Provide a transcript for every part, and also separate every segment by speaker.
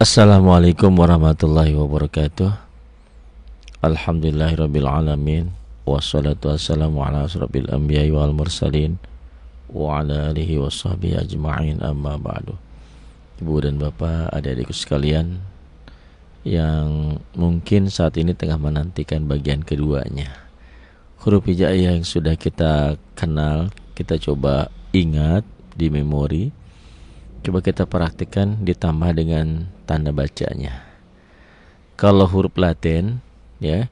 Speaker 1: Assalamualaikum warahmatullahi wabarakatuh Alhamdulillahirrabbilalamin Wassalatu wassalamu ala asrabil anbiya wal mursalin Wa ala alihi wa sahbihi ajma'in amma ba'du Ibu dan Bapak, adik-adikku sekalian Yang mungkin saat ini tengah menantikan bagian keduanya Huruf hijaiyah yang sudah kita kenal Kita coba ingat di memori Coba kita praktikkan ditambah dengan tanda bacanya. Kalau huruf Latin ya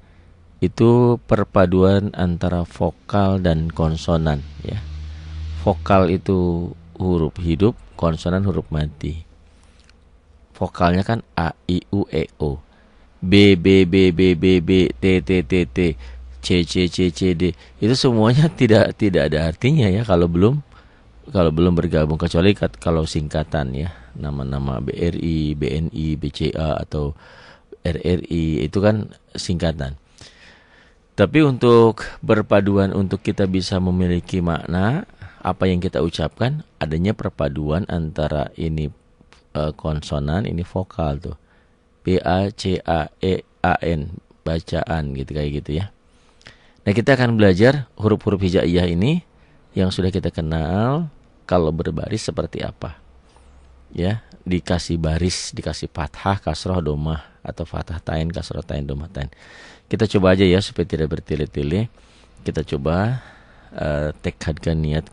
Speaker 1: itu perpaduan antara vokal dan konsonan ya. Vokal itu huruf hidup, konsonan huruf mati. Vokalnya kan a, i, u, e, o. B B B B B B T T T T C C C C D itu semuanya tidak tidak ada artinya ya kalau belum kalau belum bergabung kecuali kalau singkatan ya nama-nama BRI, BNI, BCA atau RRI itu kan singkatan. Tapi untuk berpaduan untuk kita bisa memiliki makna apa yang kita ucapkan adanya perpaduan antara ini uh, konsonan ini vokal tuh B A C A E A N bacaan gitu kayak gitu ya. Nah kita akan belajar huruf-huruf hijaiyah ini yang sudah kita kenal kalau berbaris seperti apa ya dikasih baris dikasih fathah kasroh domah atau fathah tain kasroh tain domah tain kita coba aja ya supaya tidak bertile-tile. kita coba uh, tekadkan niat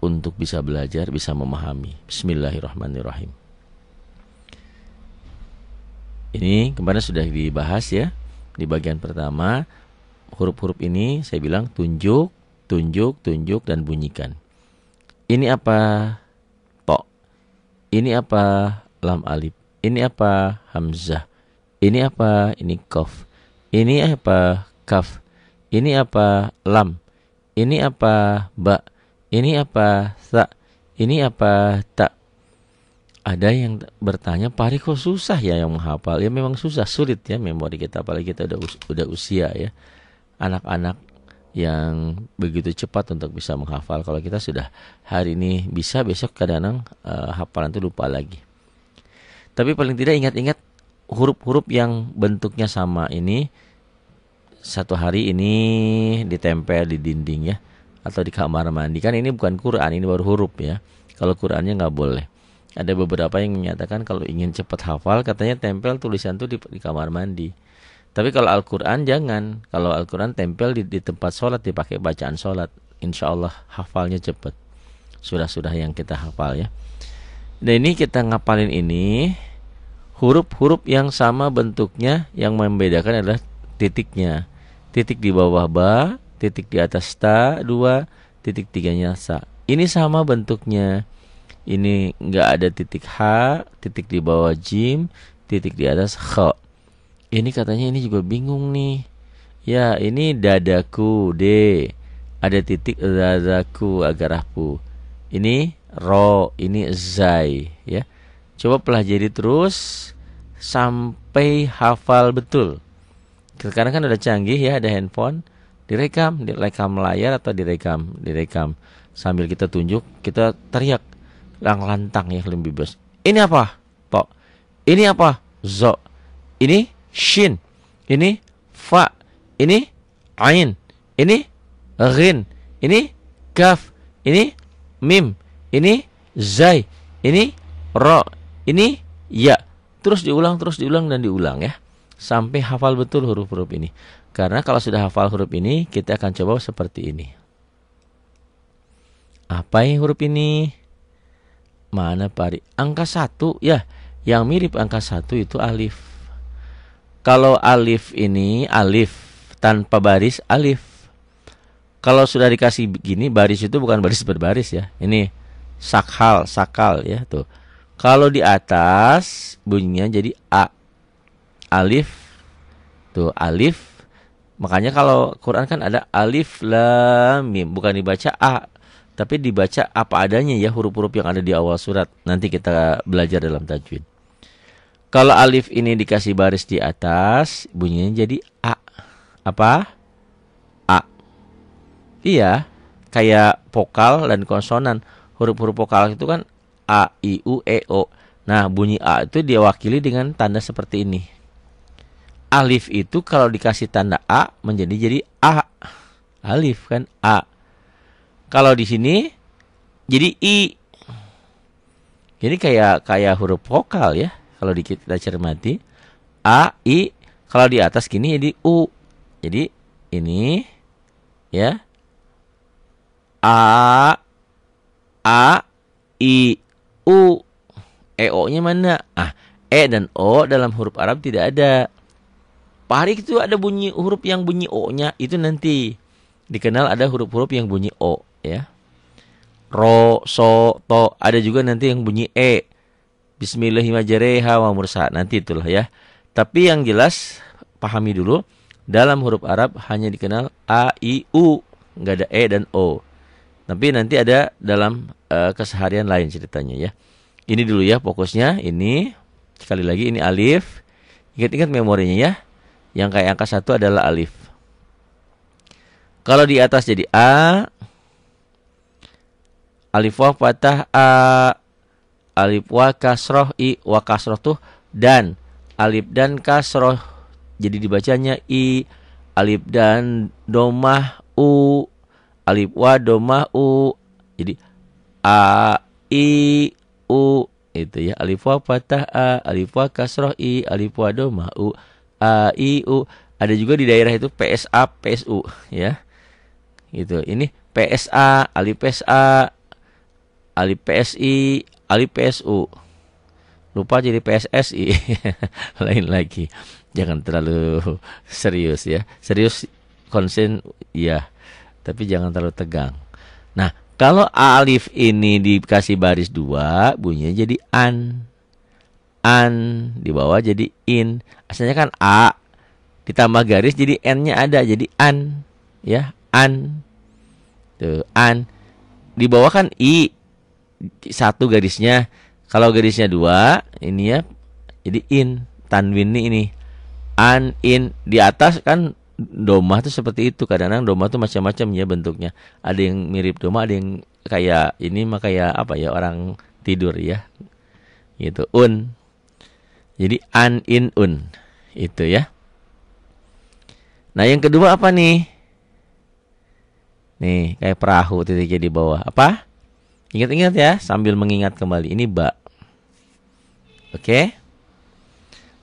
Speaker 1: untuk bisa belajar bisa memahami Bismillahirrahmanirrahim ini kemarin sudah dibahas ya di bagian pertama huruf-huruf ini saya bilang tunjuk tunjuk tunjuk dan bunyikan ini apa? To. Ini apa? Lam alif. Ini apa? Hamzah. Ini apa? Ini kof. Ini apa? Kaf. Ini apa? Lam. Ini apa? Ba. Ini apa? Sa. Ini apa? Tak. Ada yang bertanya, Pari kok susah ya yang menghafal? Ya memang susah, sulit ya memori kita apalagi kita udah us udah usia ya. Anak-anak yang begitu cepat untuk bisa menghafal. Kalau kita sudah hari ini bisa, besok kadang-kadang e, hafalan itu lupa lagi. Tapi paling tidak ingat-ingat huruf-huruf yang bentuknya sama ini satu hari ini ditempel di dinding ya atau di kamar mandi kan ini bukan Quran ini baru huruf ya kalau Qurannya nggak boleh ada beberapa yang menyatakan kalau ingin cepat hafal katanya tempel tulisan itu di, di kamar mandi tapi kalau Al-Quran jangan. Kalau Al-Quran tempel di, di tempat sholat, dipakai bacaan sholat. Insya Allah hafalnya cepat. Sudah-sudah yang kita hafal ya. Dan ini kita ngapalin ini. Huruf-huruf yang sama bentuknya yang membedakan adalah titiknya. Titik di bawah ba, titik di atas ta, dua, titik tiganya sa. Ini sama bentuknya. Ini nggak ada titik h, titik di bawah jim, titik di atas kh ini katanya ini juga bingung nih. Ya, ini dadaku, D. Ada titik dadaku agak rapuh. Ini ro, ini zai, ya. Coba pelajari terus sampai hafal betul. Sekarang kan udah canggih ya, ada handphone, direkam, direkam layar atau direkam, direkam sambil kita tunjuk, kita teriak lang lantang ya lebih bebas. Ini apa? Tok. Ini apa? Zo. Ini shin, ini fa, ini ain, ini Rin, ini kaf, ini mim, ini zai, ini ro, ini ya. Terus diulang, terus diulang dan diulang ya. Sampai hafal betul huruf-huruf ini. Karena kalau sudah hafal huruf ini, kita akan coba seperti ini. Apa yang huruf ini? Mana pari? Angka satu ya. Yang mirip angka satu itu alif. Kalau alif ini alif tanpa baris alif. Kalau sudah dikasih begini baris itu bukan baris berbaris ya. Ini sakhal, sakal ya tuh. Kalau di atas bunyinya jadi a. Alif tuh alif. Makanya kalau Quran kan ada alif lam mim bukan dibaca a tapi dibaca apa adanya ya huruf-huruf yang ada di awal surat. Nanti kita belajar dalam tajwid. Kalau alif ini dikasih baris di atas, bunyinya jadi a. Apa? A. Iya, kayak vokal dan konsonan. Huruf-huruf vokal itu kan a, i, u, e, o. Nah, bunyi a itu diwakili dengan tanda seperti ini. Alif itu kalau dikasih tanda a menjadi jadi a. Alif kan a. Kalau di sini jadi i. Jadi kayak kayak huruf vokal ya kalau di kita cermati a i kalau di atas gini jadi u jadi ini ya a a i u e o nya mana ah e dan o dalam huruf Arab tidak ada Pahari itu ada bunyi huruf yang bunyi o-nya itu nanti dikenal ada huruf-huruf yang bunyi o ya. Ro, so, to ada juga nanti yang bunyi e. Bismillahirrahmanirrahim wa mursa. Nanti itulah ya. Tapi yang jelas pahami dulu dalam huruf Arab hanya dikenal a, i, u, nggak ada e dan o. Tapi nanti ada dalam uh, keseharian lain ceritanya ya. Ini dulu ya fokusnya ini sekali lagi ini alif. Ingat-ingat memorinya ya. Yang kayak angka satu adalah alif. Kalau di atas jadi a, alif fathah a, alif wa kasroh i wa kasroh tuh dan alif dan kasroh jadi dibacanya i alif dan domah u alif wa domah u jadi a i u itu ya alif wa patah a alif wa kasroh i alif wa domah u a i u ada juga di daerah itu PSA PSU ya gitu ini PSA alif PSA alif PSI Alif PSU lupa jadi PSSI lain lagi jangan terlalu serius ya serius konsen ya tapi jangan terlalu tegang nah kalau alif ini dikasih baris dua bunyinya jadi an an di bawah jadi in asalnya kan a ditambah garis jadi n-nya ada jadi an ya an tuh an di bawah kan i satu garisnya kalau garisnya dua ini ya jadi in tanwin ini, ini an in di atas kan doma tuh seperti itu kadang-kadang doma tuh macam-macam ya bentuknya ada yang mirip doma ada yang kayak ini mah kayak apa ya orang tidur ya gitu un jadi an in un itu ya nah yang kedua apa nih nih kayak perahu titiknya di bawah apa Ingat-ingat ya sambil mengingat kembali ini ba. Oke. Okay?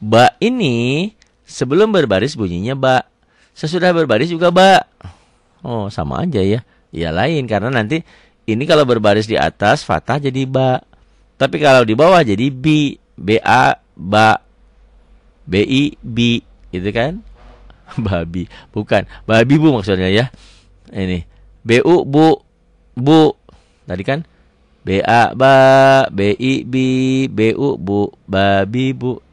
Speaker 1: Ba ini sebelum berbaris bunyinya ba. Sesudah berbaris juga ba. Oh, sama aja ya. Ya lain karena nanti ini kalau berbaris di atas fathah jadi ba. Tapi kalau di bawah jadi bi, ba, ba, bi, bi, gitu kan? Babi, bukan babi bu maksudnya ya. Ini bu bu bu. Tadi kan BA ba, BI bi, BU bu, babi bu,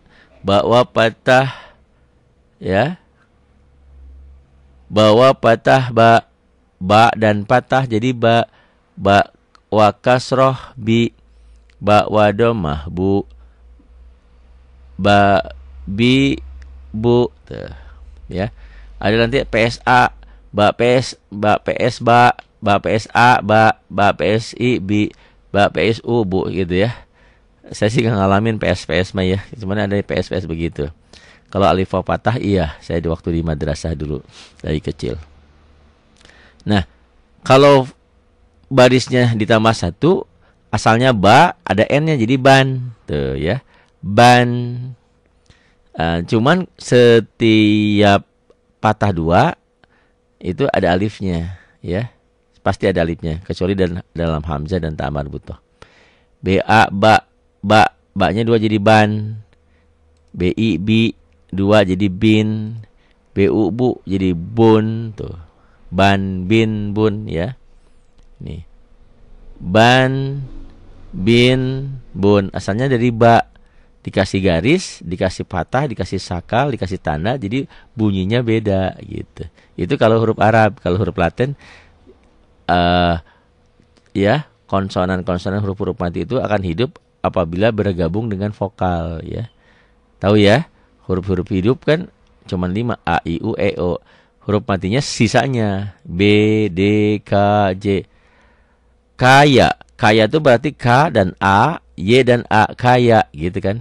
Speaker 1: bawa patah ya. Bawa patah ba, ba dan patah jadi ba, ba wa kasroh bi, ba wa domah bu, ba bi bu Tuh. ya. Ada nanti PSA, ba PS, ba PS ba, ba PSA ba, ba PSI bi Mbak PSU Bu gitu ya. Saya sih ngalamin PS PS mah ya. Cuman ada PS PS begitu. Kalau alif patah iya, saya di waktu di madrasah dulu dari kecil. Nah, kalau barisnya ditambah satu, asalnya ba ada n-nya jadi ban. Tuh ya. Ban. Uh, cuman setiap patah dua itu ada alifnya, ya pasti ada alifnya kecuali dan, dalam hamzah dan tamar butoh. B a ba ba nya dua jadi ban. B i bi dua jadi bin. B u bu jadi bun tuh. Ban bin bun ya. Nih. Ban bin bun asalnya dari ba dikasih garis, dikasih patah, dikasih sakal, dikasih tanda, jadi bunyinya beda gitu. Itu kalau huruf Arab, kalau huruf Latin uh, ya konsonan-konsonan huruf-huruf mati itu akan hidup apabila bergabung dengan vokal ya. Tahu ya, huruf-huruf hidup kan cuma lima a i u e o. Huruf matinya sisanya b d k j. Kaya, kaya itu berarti k dan a, y dan a kaya gitu kan.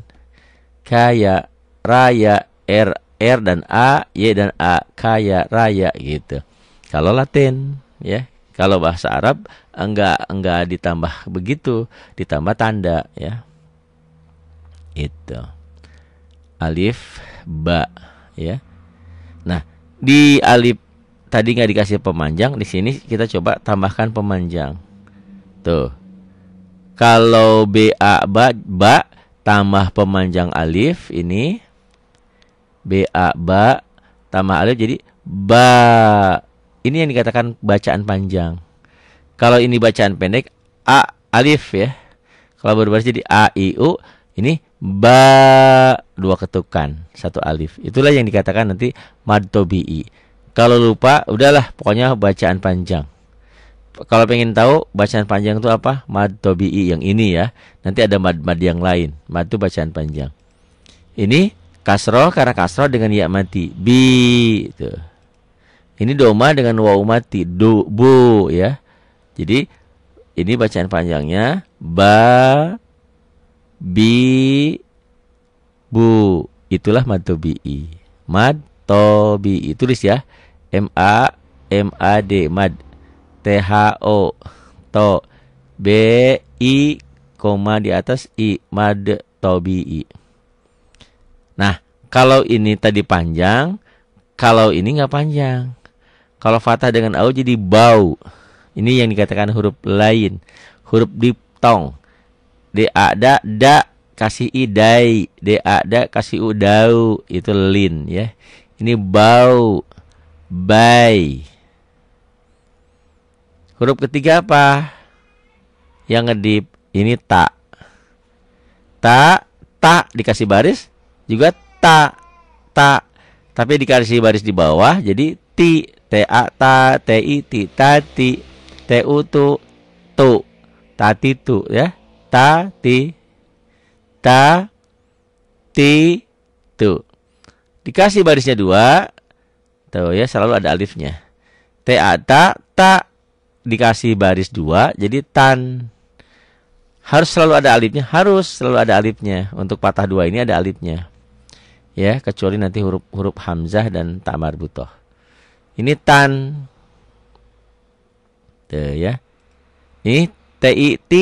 Speaker 1: Kaya, raya, r r dan a, y dan a kaya raya gitu. Kalau Latin ya, kalau bahasa Arab enggak enggak ditambah begitu, ditambah tanda ya. Itu. Alif ba ya. Nah, di alif tadi nggak dikasih pemanjang, di sini kita coba tambahkan pemanjang. Tuh. Kalau BA ba, ba tambah pemanjang alif ini BA ba tambah alif jadi ba ini yang dikatakan bacaan panjang. Kalau ini bacaan pendek a alif ya. Kalau berbaris jadi a i u ini ba dua ketukan satu alif. Itulah yang dikatakan nanti mad tobi'i. Kalau lupa udahlah pokoknya bacaan panjang kalau pengen tahu bacaan panjang itu apa? Mad tobi'i yang ini ya. Nanti ada mad-mad yang lain. Mad itu bacaan panjang. Ini kasroh karena kasroh dengan ya mati. Bi itu. Ini doma dengan wau mati du bu ya. Jadi ini bacaan panjangnya ba bi bu. Itulah mad tobi'i. Mad itu tulis ya. M A M A D mad T H O to B I koma di atas i mad tobi'i. Nah, kalau ini tadi panjang, kalau ini nggak panjang. Kalau fathah dengan au jadi bau. Ini yang dikatakan huruf lain. Huruf diptong. D a da da kasih i dai. D a da kasih u dau. Itu lin ya. Ini bau. Bai. Huruf ketiga apa? Yang ngedip ini tak Tak tak dikasih baris juga tak tak. tapi dikasih baris di bawah jadi ti te akta, te iti, tati, te utu, tu, tati tu ya, ta ti, ta ti tu. Dikasih barisnya dua, tuh ya selalu ada alifnya. Te akta, ta dikasih baris dua, jadi tan. Harus selalu ada alifnya, harus selalu ada alifnya. Untuk patah dua ini ada alifnya. Ya, kecuali nanti huruf huruf hamzah dan tamar butoh. Ini tan. Tuh ya. Ini ti ti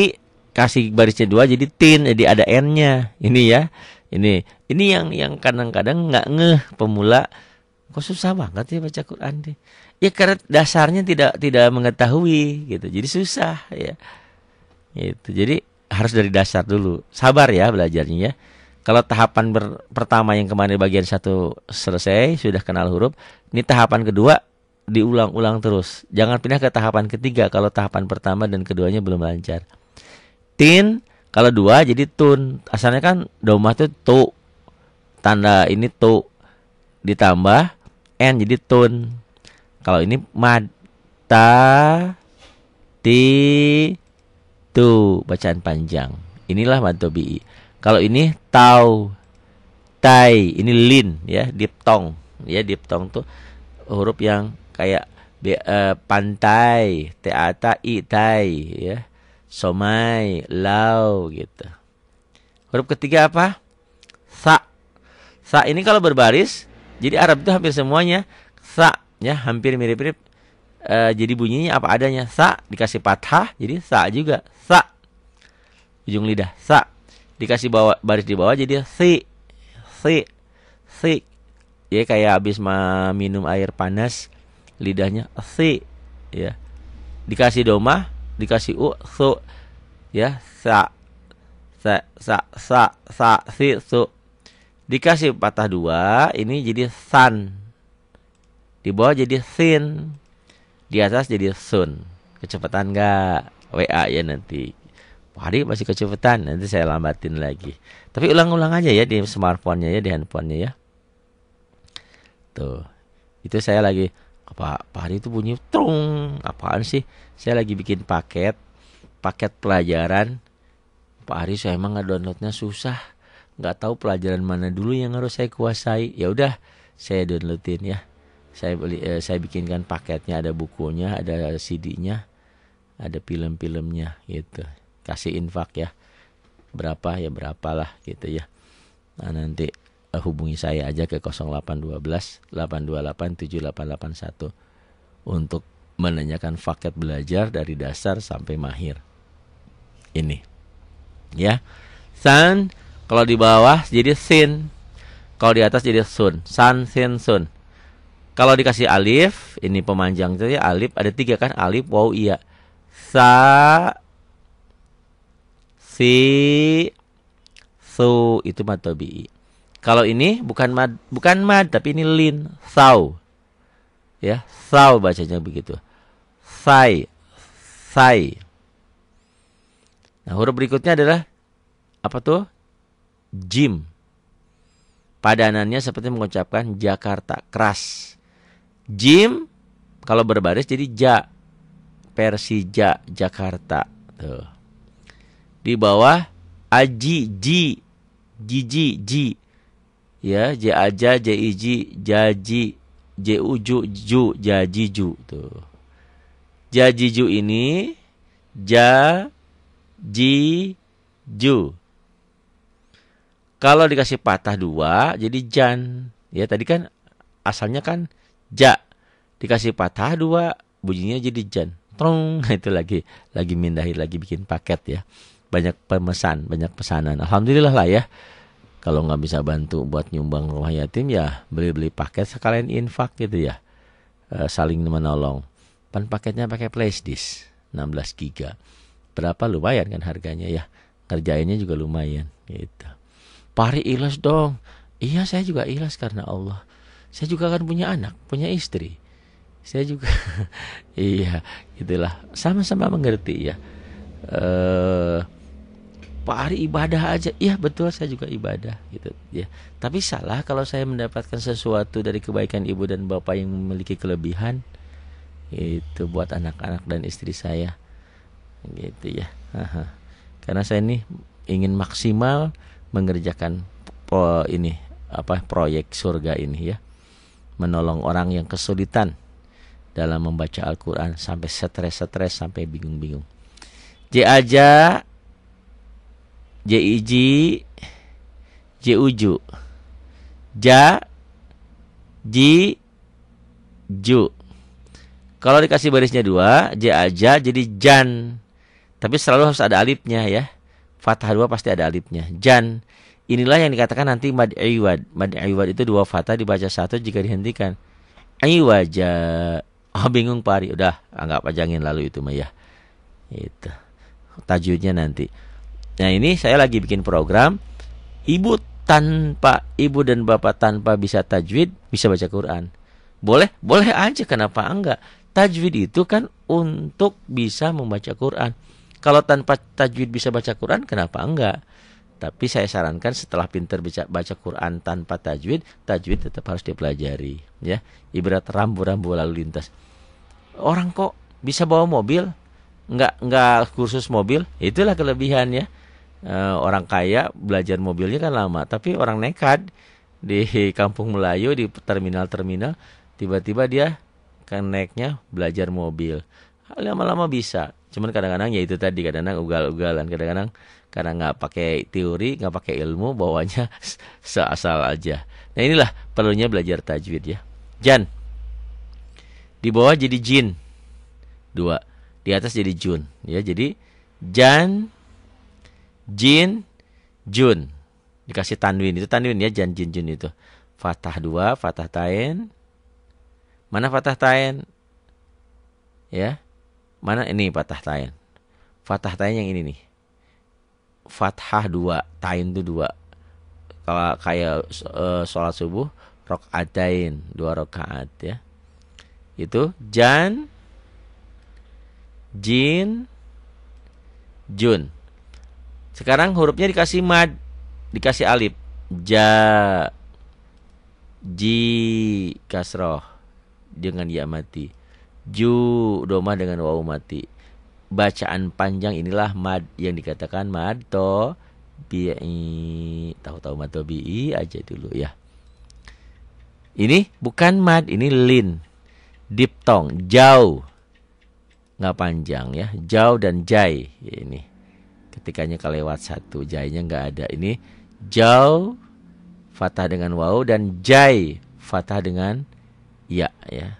Speaker 1: kasih barisnya dua jadi tin jadi ada n-nya. Ini ya. Ini ini yang yang kadang-kadang nggak -kadang ngeh pemula kok susah banget ya baca Quran deh. Ya karena dasarnya tidak tidak mengetahui gitu. Jadi susah ya. Itu. Jadi harus dari dasar dulu. Sabar ya belajarnya ya. Kalau tahapan pertama yang kemarin bagian satu selesai sudah kenal huruf, ini tahapan kedua diulang-ulang terus. Jangan pindah ke tahapan ketiga kalau tahapan pertama dan keduanya belum lancar. Tin kalau dua jadi tun. Asalnya kan domah itu tu. Tanda ini tu ditambah n jadi tun. Kalau ini mata t ti tu bacaan panjang. Inilah mad bi Kalau ini tau tai ini lin ya diptong ya diptong tuh huruf yang kayak be, uh, pantai, teata, itai, ya. Somai, lau gitu. Huruf ketiga apa? Sa. Sa ini kalau berbaris, jadi Arab itu hampir semuanya sa ya, hampir mirip-mirip. Uh, jadi bunyinya apa adanya sa dikasih patah jadi sa juga sa ujung lidah sa dikasih bawa baris di bawah jadi si si si ya kayak habis minum air panas lidahnya si ya dikasih domah dikasih u su ya sa sa sa sa sa si su dikasih patah dua ini jadi san di bawah jadi sin di atas jadi sun kecepatan enggak wa ya nanti hari masih kecepatan nanti saya lambatin lagi tapi ulang-ulang aja ya di smartphone-nya ya di handphonenya ya tuh itu saya lagi Pak Pak Hari itu bunyi trung apaan sih saya lagi bikin paket paket pelajaran Pak Hari saya emang downloadnya susah nggak tahu pelajaran mana dulu yang harus saya kuasai ya udah saya downloadin ya saya beli eh, saya bikinkan paketnya ada bukunya ada CD-nya ada film-filmnya gitu kasih infak ya berapa ya berapalah gitu ya nah nanti Eh, hubungi saya aja ke 0812 828 7881 untuk menanyakan paket belajar dari dasar sampai mahir. Ini. Ya. San kalau di bawah jadi sin. Kalau di atas jadi sun. San sin sun. Kalau dikasih alif, ini pemanjang jadi alif ada tiga kan alif wow iya. Sa si su itu matobi kalau ini bukan mad, bukan mad tapi ini lin, sau, Ya, sau bacanya begitu. sai, sai. Nah, huruf berikutnya adalah apa tuh? Jim. Padanannya seperti mengucapkan Jakarta keras. Jim kalau berbaris jadi ja. Persija Jakarta. Tuh. Di bawah aji ji jiji ji. ji ya j aja j iji jaji j uju ju jajiju tuh jajiju ini ja ji ju kalau dikasih patah dua jadi jan ya tadi kan asalnya kan ja dikasih patah dua bunyinya jadi jan trong itu lagi lagi mindahin lagi bikin paket ya banyak pemesan banyak pesanan alhamdulillah lah ya kalau nggak bisa bantu buat nyumbang rumah yatim ya beli-beli paket sekalian infak gitu ya e, saling menolong pan paketnya pakai flashdisk 16 giga berapa lumayan kan harganya ya kerjainnya juga lumayan gitu pari ilas dong iya saya juga ilas karena Allah saya juga kan punya anak punya istri saya juga iya itulah sama-sama mengerti ya eh Pak Ari ibadah aja. Iya betul saya juga ibadah gitu ya. Tapi salah kalau saya mendapatkan sesuatu dari kebaikan ibu dan bapak yang memiliki kelebihan itu buat anak-anak dan istri saya gitu ya. Aha. Karena saya ini ingin maksimal mengerjakan po ini apa proyek surga ini ya. Menolong orang yang kesulitan dalam membaca Al-Qur'an sampai stres-stres sampai bingung-bingung. J aja J-I-J j j Ja Ji Ju Kalau dikasih barisnya dua J aja jadi Jan Tapi selalu harus ada alifnya ya Fathah dua pasti ada alifnya Jan Inilah yang dikatakan nanti mad iwad. Mad iwad itu dua fathah dibaca satu jika dihentikan. Iwaja. Oh bingung pari. Udah anggap aja angin lalu itu mah ya. Itu. Tajudnya nanti. Nah ini saya lagi bikin program Ibu tanpa ibu dan bapak tanpa bisa tajwid bisa baca Quran. Boleh, boleh aja kenapa enggak? Tajwid itu kan untuk bisa membaca Quran. Kalau tanpa tajwid bisa baca Quran kenapa enggak? Tapi saya sarankan setelah pinter baca, baca Quran tanpa tajwid, tajwid tetap harus dipelajari, ya. Ibarat rambu-rambu lalu lintas. Orang kok bisa bawa mobil, Enggak, enggak kursus mobil, itulah kelebihannya uh, orang kaya belajar mobilnya kan lama, tapi orang nekat di kampung Melayu di terminal-terminal tiba-tiba dia kan belajar mobil. Lama-lama bisa. Cuman kadang-kadang ya itu tadi kadang-kadang ugal-ugalan, kadang-kadang karena nggak pakai teori, nggak pakai ilmu, bawanya seasal aja. Nah inilah perlunya belajar tajwid ya. Jan, di bawah jadi jin, dua, di atas jadi jun, ya jadi jan Jin Jun. Dikasih tanwin. Itu tanwin ya Jan Jin Jun itu. Fatah dua, fatah tain. Mana fatah tain? Ya. Mana ini fatah tain? Fatah tain yang ini nih. Fathah dua, tain itu dua. Kalau kayak uh, sholat subuh, rok adain, dua rokaat ya. Itu jan, jin, jun. Sekarang hurufnya dikasih mad, dikasih alif. Ja, ji, kasroh dengan ya mati. Ju, doma dengan wau mati. Bacaan panjang inilah mad yang dikatakan mad to bi Tahu-tahu mad to bi aja dulu ya. Ini bukan mad, ini lin. Diptong, jauh. Nggak panjang ya. Jauh dan jai. Ini ketikanya kelewat satu jainya nggak ada ini jau fathah dengan wau dan jai fathah dengan ya ya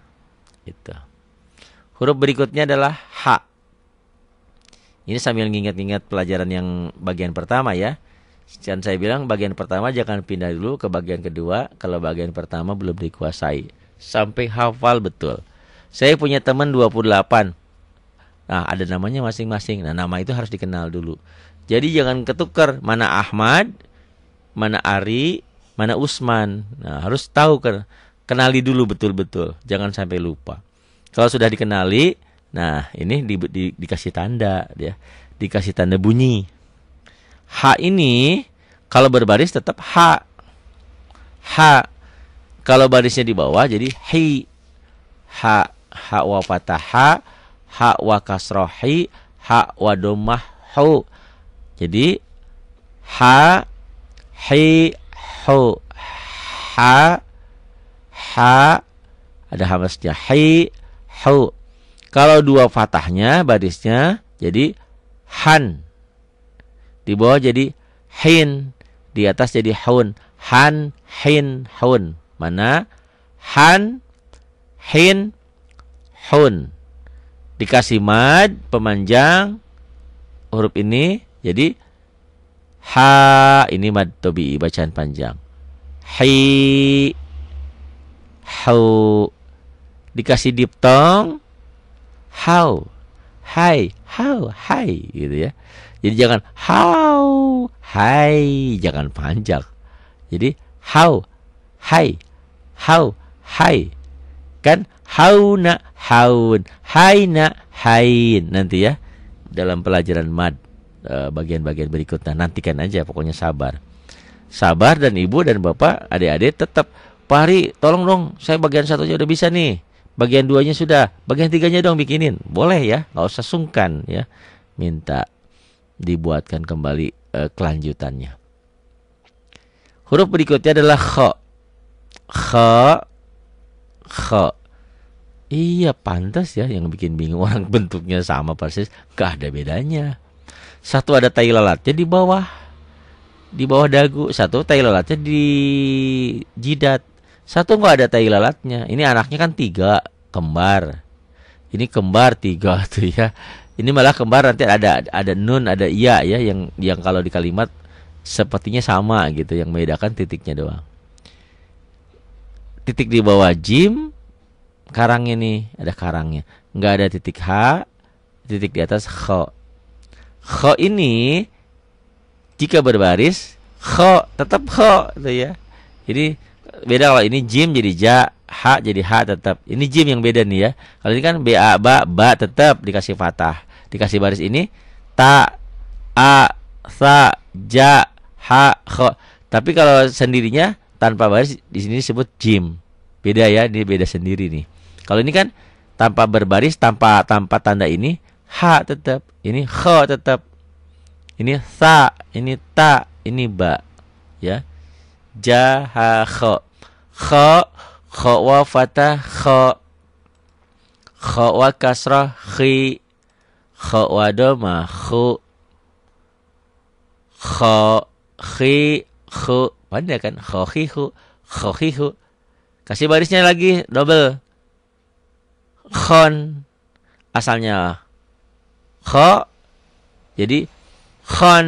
Speaker 1: itu huruf berikutnya adalah h ini sambil ngingat-ngingat pelajaran yang bagian pertama ya dan saya bilang bagian pertama jangan pindah dulu ke bagian kedua kalau bagian pertama belum dikuasai sampai hafal betul saya punya teman 28 Nah, ada namanya masing-masing. Nah, nama itu harus dikenal dulu. Jadi jangan ketukar mana Ahmad, mana Ari, mana Usman. Nah, harus tahu kan kenali dulu betul-betul. Jangan sampai lupa. Kalau sudah dikenali, nah ini di, di, dikasih tanda ya. Dikasih tanda bunyi. H ini kalau berbaris tetap H. H. Kalau barisnya di bawah jadi hi. H. H wa patah H ha wa kasrohi ha wa domah hu jadi ha hi hu ha ha ada hamasnya hi hu kalau dua fatahnya barisnya jadi han di bawah jadi hin di atas jadi Hun, han hin Hun mana han hin hun dikasih mad pemanjang huruf ini jadi ha ini mad tobi bacaan panjang hi how dikasih diptong how hai how hai gitu ya jadi jangan how hai jangan panjang jadi how hai how hai kan hauna haun, haina hain nanti ya dalam pelajaran mad e, bagian-bagian berikutnya. Nantikan aja pokoknya sabar. Sabar dan ibu dan bapak, adik-adik tetap Pari, tolong dong, saya bagian satunya udah bisa nih. Bagian duanya sudah, bagian tiganya dong bikinin. Boleh ya, nggak usah sungkan ya. Minta dibuatkan kembali eh, kelanjutannya. Huruf berikutnya adalah kha. Kha. Kha. Iya pantas ya yang bikin bingung orang bentuknya sama persis gak ada bedanya. Satu ada tai lalatnya di bawah di bawah dagu, satu tai lalatnya di jidat, satu gak ada tai lalatnya. Ini anaknya kan tiga kembar. Ini kembar tiga tuh ya. Ini malah kembar nanti ada ada nun ada iya ya yang yang kalau di kalimat sepertinya sama gitu yang membedakan titiknya doang. Titik di bawah jim, karangnya nih ada karangnya nggak ada titik h titik di atas kho kho ini jika berbaris kho tetap kho gitu ya jadi beda kalau ini jim jadi ja h jadi h tetap ini jim yang beda nih ya kalau ini kan ba ba ba tetap dikasih fatah dikasih baris ini ta a sa ja h kho tapi kalau sendirinya tanpa baris di sini disebut jim beda ya ini beda sendiri nih kalau ini kan tanpa berbaris, tanpa tanpa tanda ini ha tetap, ini ho tetap. Ini sa, ini ta, ini ba. Ya. Ja ha ho, ho ho wa fatah ho, ho wa kasrah khi. ho wa doma ho, ho khi ho, Pandai kan? Ho khi ho, ho khi ho. Kasih barisnya lagi double khon asalnya kho jadi khon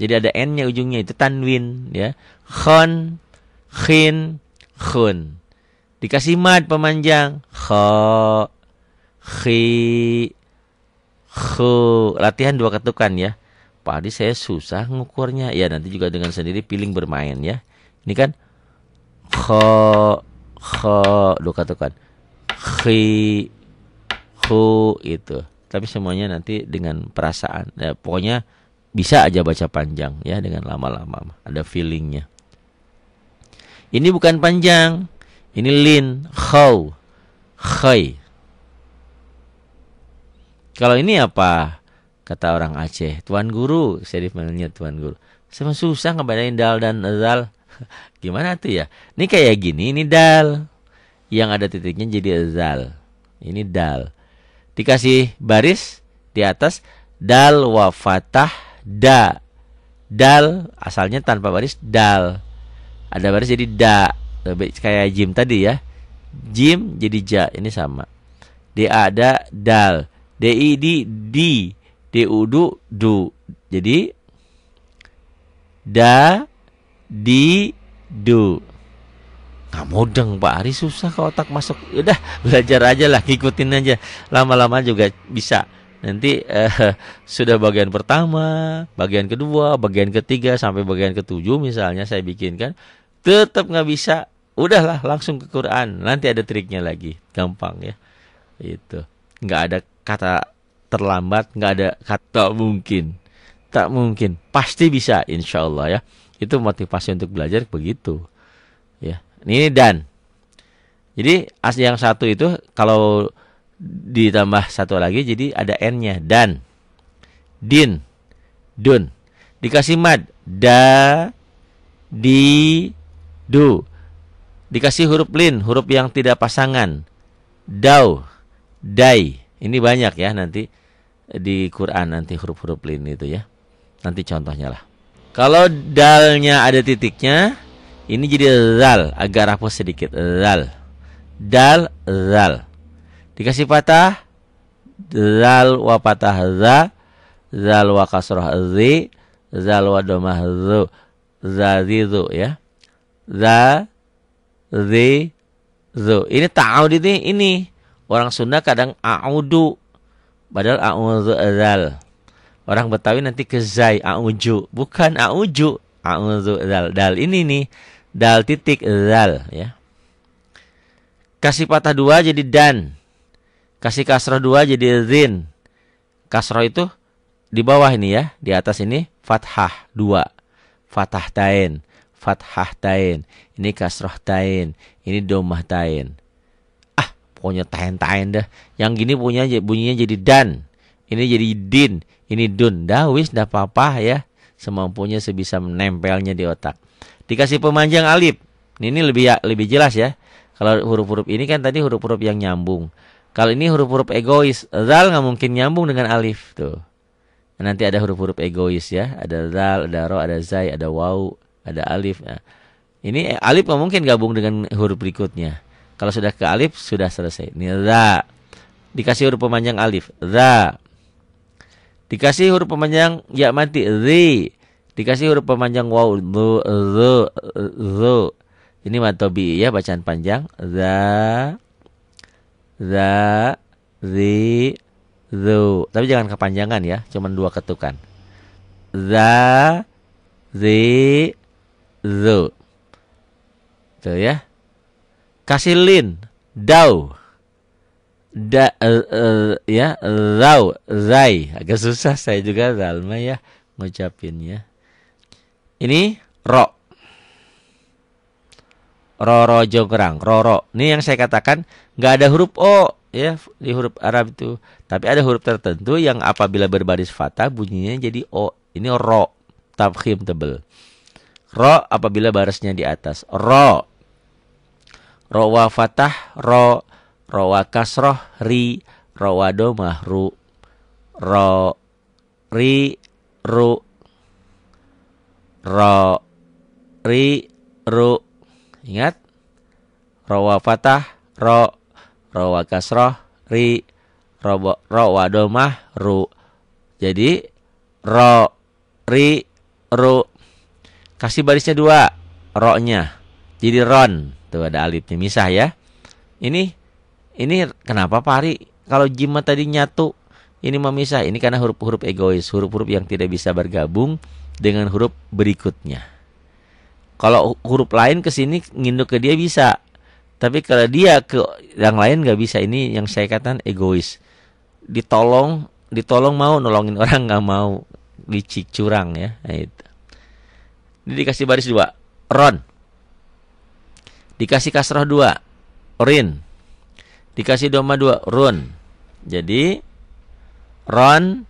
Speaker 1: jadi ada n-nya ujungnya itu tanwin ya khon khin khun dikasih mad pemanjang kho khi khu latihan dua ketukan ya Pak Adi saya susah ngukurnya ya nanti juga dengan sendiri piling bermain ya ini kan kho kho dua ketukan khi khu itu tapi semuanya nanti dengan perasaan ya, pokoknya bisa aja baca panjang ya dengan lama-lama ada feelingnya ini bukan panjang ini lin khau khai kalau ini apa kata orang Aceh tuan guru saya dipanggilnya tuan guru sama susah ngebedain dal dan dal gimana tuh ya ini kayak gini ini dal yang ada titiknya jadi zal. Ini dal. Dikasih baris di atas dal wa fatah da. Dal asalnya tanpa baris dal. Ada baris jadi da. Lebih kayak jim tadi ya. Jim jadi ja, ini sama. D ada dal. D i di di. D u du du. Jadi da di du nggak mudeng Pak Ari susah ke otak masuk udah belajar aja lah ikutin aja lama-lama juga bisa nanti eh, sudah bagian pertama bagian kedua bagian ketiga sampai bagian ketujuh misalnya saya bikinkan tetap nggak bisa udahlah langsung ke Quran nanti ada triknya lagi gampang ya itu nggak ada kata terlambat nggak ada kata mungkin tak mungkin pasti bisa insya Allah ya itu motivasi untuk belajar begitu ini dan. Jadi as yang satu itu kalau ditambah satu lagi jadi ada n-nya dan din dun dikasih mad da di du dikasih huruf lin huruf yang tidak pasangan dau dai ini banyak ya nanti di Quran nanti huruf-huruf lin itu ya nanti contohnya lah kalau dalnya ada titiknya ini jadi zal, agak rapuh sedikit. Zal. Dal, zal. Dikasih patah zal wa patah za, zal wa kasroh zi, zal wa domah zu, za ya. Za zi zu. Ini ta'ud ini ini orang Sunda kadang a'udu padahal a'udzu zal. Orang Betawi nanti ke zai a'uju, bukan a'uju, a'udzu zal. Dal ini nih Dal titik dal ya. Kasih patah dua jadi dan. Kasih kasroh dua jadi zin. Kasroh itu di bawah ini ya. Di atas ini fathah dua. Fathah tain. Fathah tain. Ini kasroh tain. Ini domah tain. Ah pokoknya tain tain dah. Yang gini punya bunyinya jadi dan. Ini jadi din. Ini dun. dah wis dah papa ya. Semampunya sebisa menempelnya di otak. Dikasih pemanjang alif. Ini lebih lebih jelas ya. Kalau huruf-huruf ini kan tadi huruf-huruf yang nyambung. Kalau ini huruf-huruf egois, zal nggak mungkin nyambung dengan alif tuh. Nanti ada huruf-huruf egois ya, ada zal, ada ro, ada zai, ada wau, ada alif. Nah, ini alif nggak mungkin gabung dengan huruf berikutnya. Kalau sudah ke alif sudah selesai. Ini za. Dikasih huruf pemanjang alif, za. Dikasih huruf pemanjang ya mati, ri. Dikasih huruf pemanjang waw lu lu lu. Ini matobi ya bacaan panjang. Za za zi zu. Tapi jangan kepanjangan ya, cuman dua ketukan. Za zi zu. Tuh ya. Kasih lin dau da uh, uh, ya rau zai agak susah saya juga Zalma ya ngucapinnya ini ro. ro Roro ro ro. Ini yang saya katakan nggak ada huruf o ya di huruf Arab itu. Tapi ada huruf tertentu yang apabila berbaris fathah bunyinya jadi o. Ini ro, tafkhim tebel. Ro apabila barisnya di atas. Ro. Ro wa fatah, ro. Ro wa kasroh, ri. Ro wa domah, ru. Ro, ri, ru ro ri ru ingat rawa fatah ro rawa kasroh ri robo rawa domah ru jadi ro ri ru kasih barisnya dua ro-nya jadi ron tuh ada alifnya misah ya ini ini kenapa pari kalau jima tadi nyatu ini memisah ini karena huruf-huruf egois huruf-huruf yang tidak bisa bergabung dengan huruf berikutnya. Kalau huruf lain ke sini nginduk ke dia bisa. Tapi kalau dia ke yang lain nggak bisa. Ini yang saya katakan egois. Ditolong, ditolong mau nolongin orang nggak mau licik curang ya. Nah, itu. Ini dikasih baris dua. Ron. Dikasih kasroh dua. Rin. Dikasih doma dua. Run. Jadi Ron,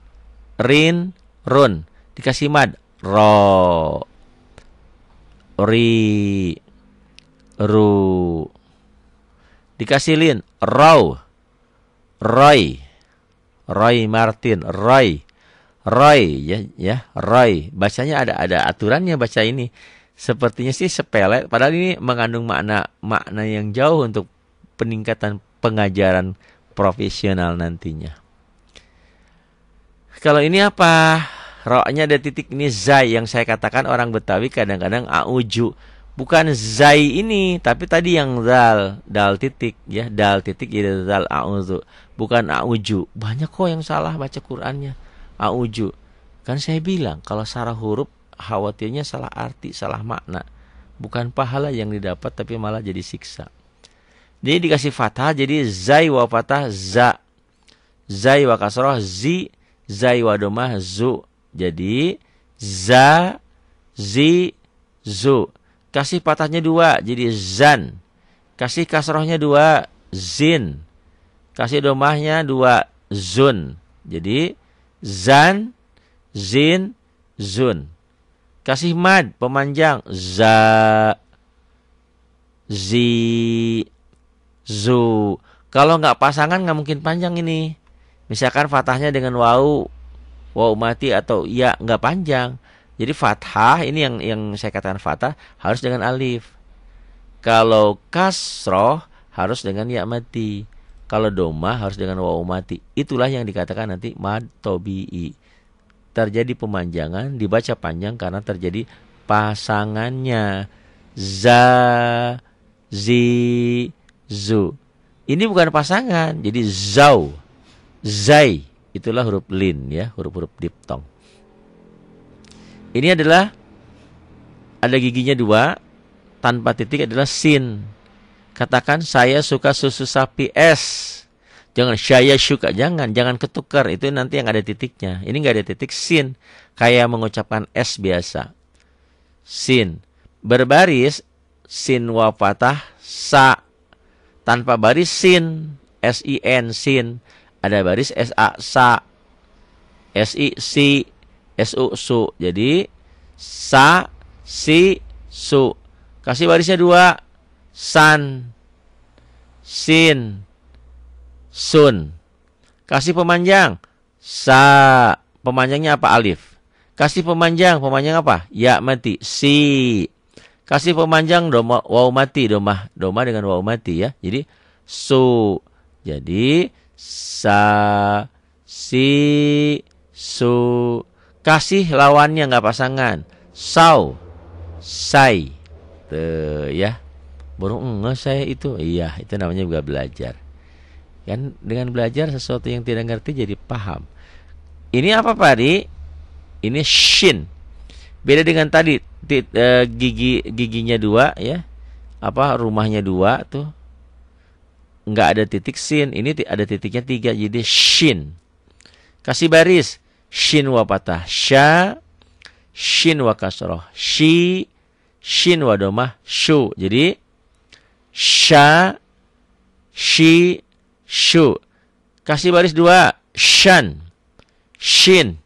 Speaker 1: Rin, Run. Dikasih mad ro ri ru lin row roy roy martin roy roy ya ya roy bacanya ada ada aturannya baca ini sepertinya sih sepele padahal ini mengandung makna makna yang jauh untuk peningkatan pengajaran profesional nantinya kalau ini apa Roknya ada titik ini zai yang saya katakan orang Betawi kadang-kadang auju. Bukan zai ini, tapi tadi yang dal, dal titik ya, dal titik ya dal auzu. Bukan auju. Banyak kok yang salah baca Qur'annya. Auju. Kan saya bilang kalau salah huruf khawatirnya salah arti, salah makna. Bukan pahala yang didapat tapi malah jadi siksa. Jadi dikasih fatah jadi zai wa fathah za. Zai wa kasroh zi, zai wa domah zu. Jadi za, zi, zu. Kasih patahnya dua, jadi zan. Kasih kasrohnya dua, zin. Kasih domahnya dua, zun. Jadi zan, zin, zun. Kasih mad pemanjang za zi zu. Kalau nggak pasangan nggak mungkin panjang ini. Misalkan fathahnya dengan wau wa mati atau ya nggak panjang. Jadi fathah ini yang yang saya katakan fathah harus dengan alif. Kalau kasroh harus dengan ya mati. Kalau doma harus dengan wa mati. Itulah yang dikatakan nanti mad tobi'i. Terjadi pemanjangan dibaca panjang karena terjadi pasangannya za zi zu. Ini bukan pasangan, jadi zau, zai. Itulah huruf lin ya, huruf-huruf diptong. Ini adalah ada giginya dua, tanpa titik adalah sin. Katakan saya suka susu sapi es. Jangan saya suka, jangan, jangan ketukar. Itu nanti yang ada titiknya. Ini nggak ada titik sin. Kayak mengucapkan s biasa. Sin. Berbaris sin wafatah sa. Tanpa baris sin. S-I-N, sin ada baris SA I SI si SU su. Jadi sa si su. Kasih barisnya dua. San sin sun. Kasih pemanjang sa. Pemanjangnya apa? Alif. Kasih pemanjang, pemanjang apa? Ya mati. Si. Kasih pemanjang doma wau mati, doma doma dengan wau mati ya. Jadi su. Jadi sa si su kasih lawannya nggak pasangan sau sai tuh ya baru enggak saya itu iya itu namanya juga belajar kan dengan belajar sesuatu yang tidak ngerti jadi paham ini apa Pak ini shin beda dengan tadi tit, eh, gigi giginya dua ya apa rumahnya dua tuh nggak ada titik sin, ini ada titiknya tiga jadi shin. Kasih baris shin wa patah sya, shin wa kasroh shi, shin wa domah shu. Jadi sya, shi, shu. Kasih baris dua shan, shin,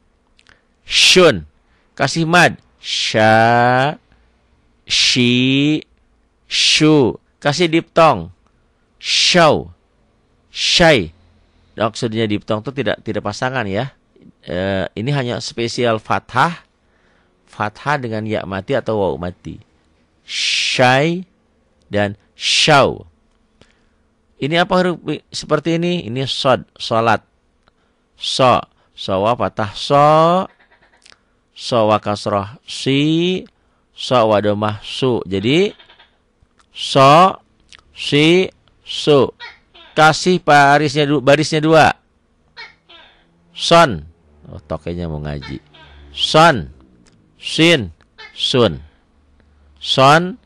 Speaker 1: shun. Kasih mad sya, shi, shu. Kasih diptong show shy Maksudnya diphthong itu tidak tidak pasangan ya. E, ini hanya spesial fathah, fathah dengan ya mati atau wau mati. shy dan show Ini apa huruf seperti ini? Ini sod, salat. So, sawa fathah, so, sawa kasroh si, sawa domah su. Jadi, so, si, so Kasih barisnya barisnya dua. Son. Oh, tokenya mau ngaji. Son. Sin. Sun. Son.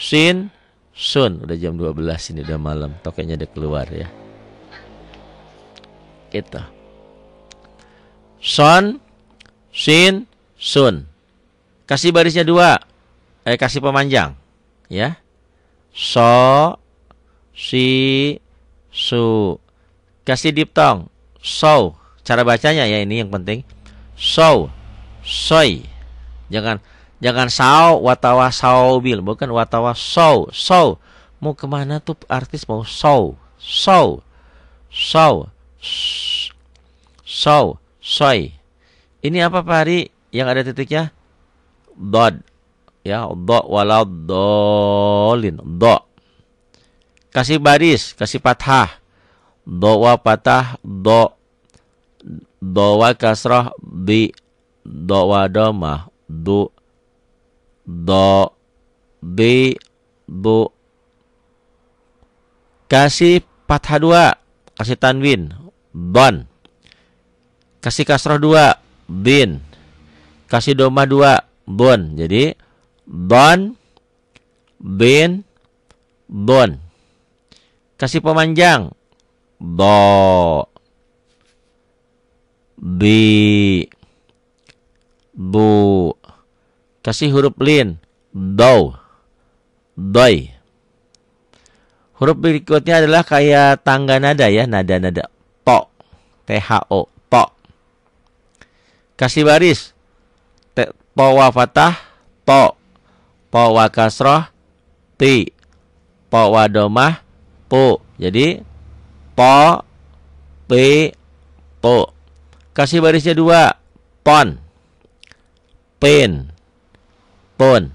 Speaker 1: Sin. Sun. Udah jam 12 ini udah malam. Tokenya udah keluar ya. kita gitu. Son. Sin. Sun. Kasih barisnya dua. Eh, kasih pemanjang. Ya. So si su kasih diptong so cara bacanya ya ini yang penting so soy jangan jangan sao watawa bil bukan watawa so so mau kemana tuh artis mau so so so so soy ini apa pari yang ada titiknya dot ya dot walau dolin dot kasih baris, kasih patah. Doa patah, do. Doa kasrah, bi. Doa domah, do Do. Bi. do Kasih patah dua, kasih tanwin, don. Kasih kasrah dua, bin. Kasih domah dua, bun. Jadi, don, bin, bun. Kasih pemanjang. Do. Bi. Bu. Kasih huruf lin. Do. Doi. Huruf berikutnya adalah kayak tangga nada ya. Nada-nada. To. T-H-O. To. Kasih baris. T to wa fatah. To. Po wa kasroh. Ti. Po wa domah po. Jadi po p po. Kasih barisnya dua. Pon. Pen. Pon.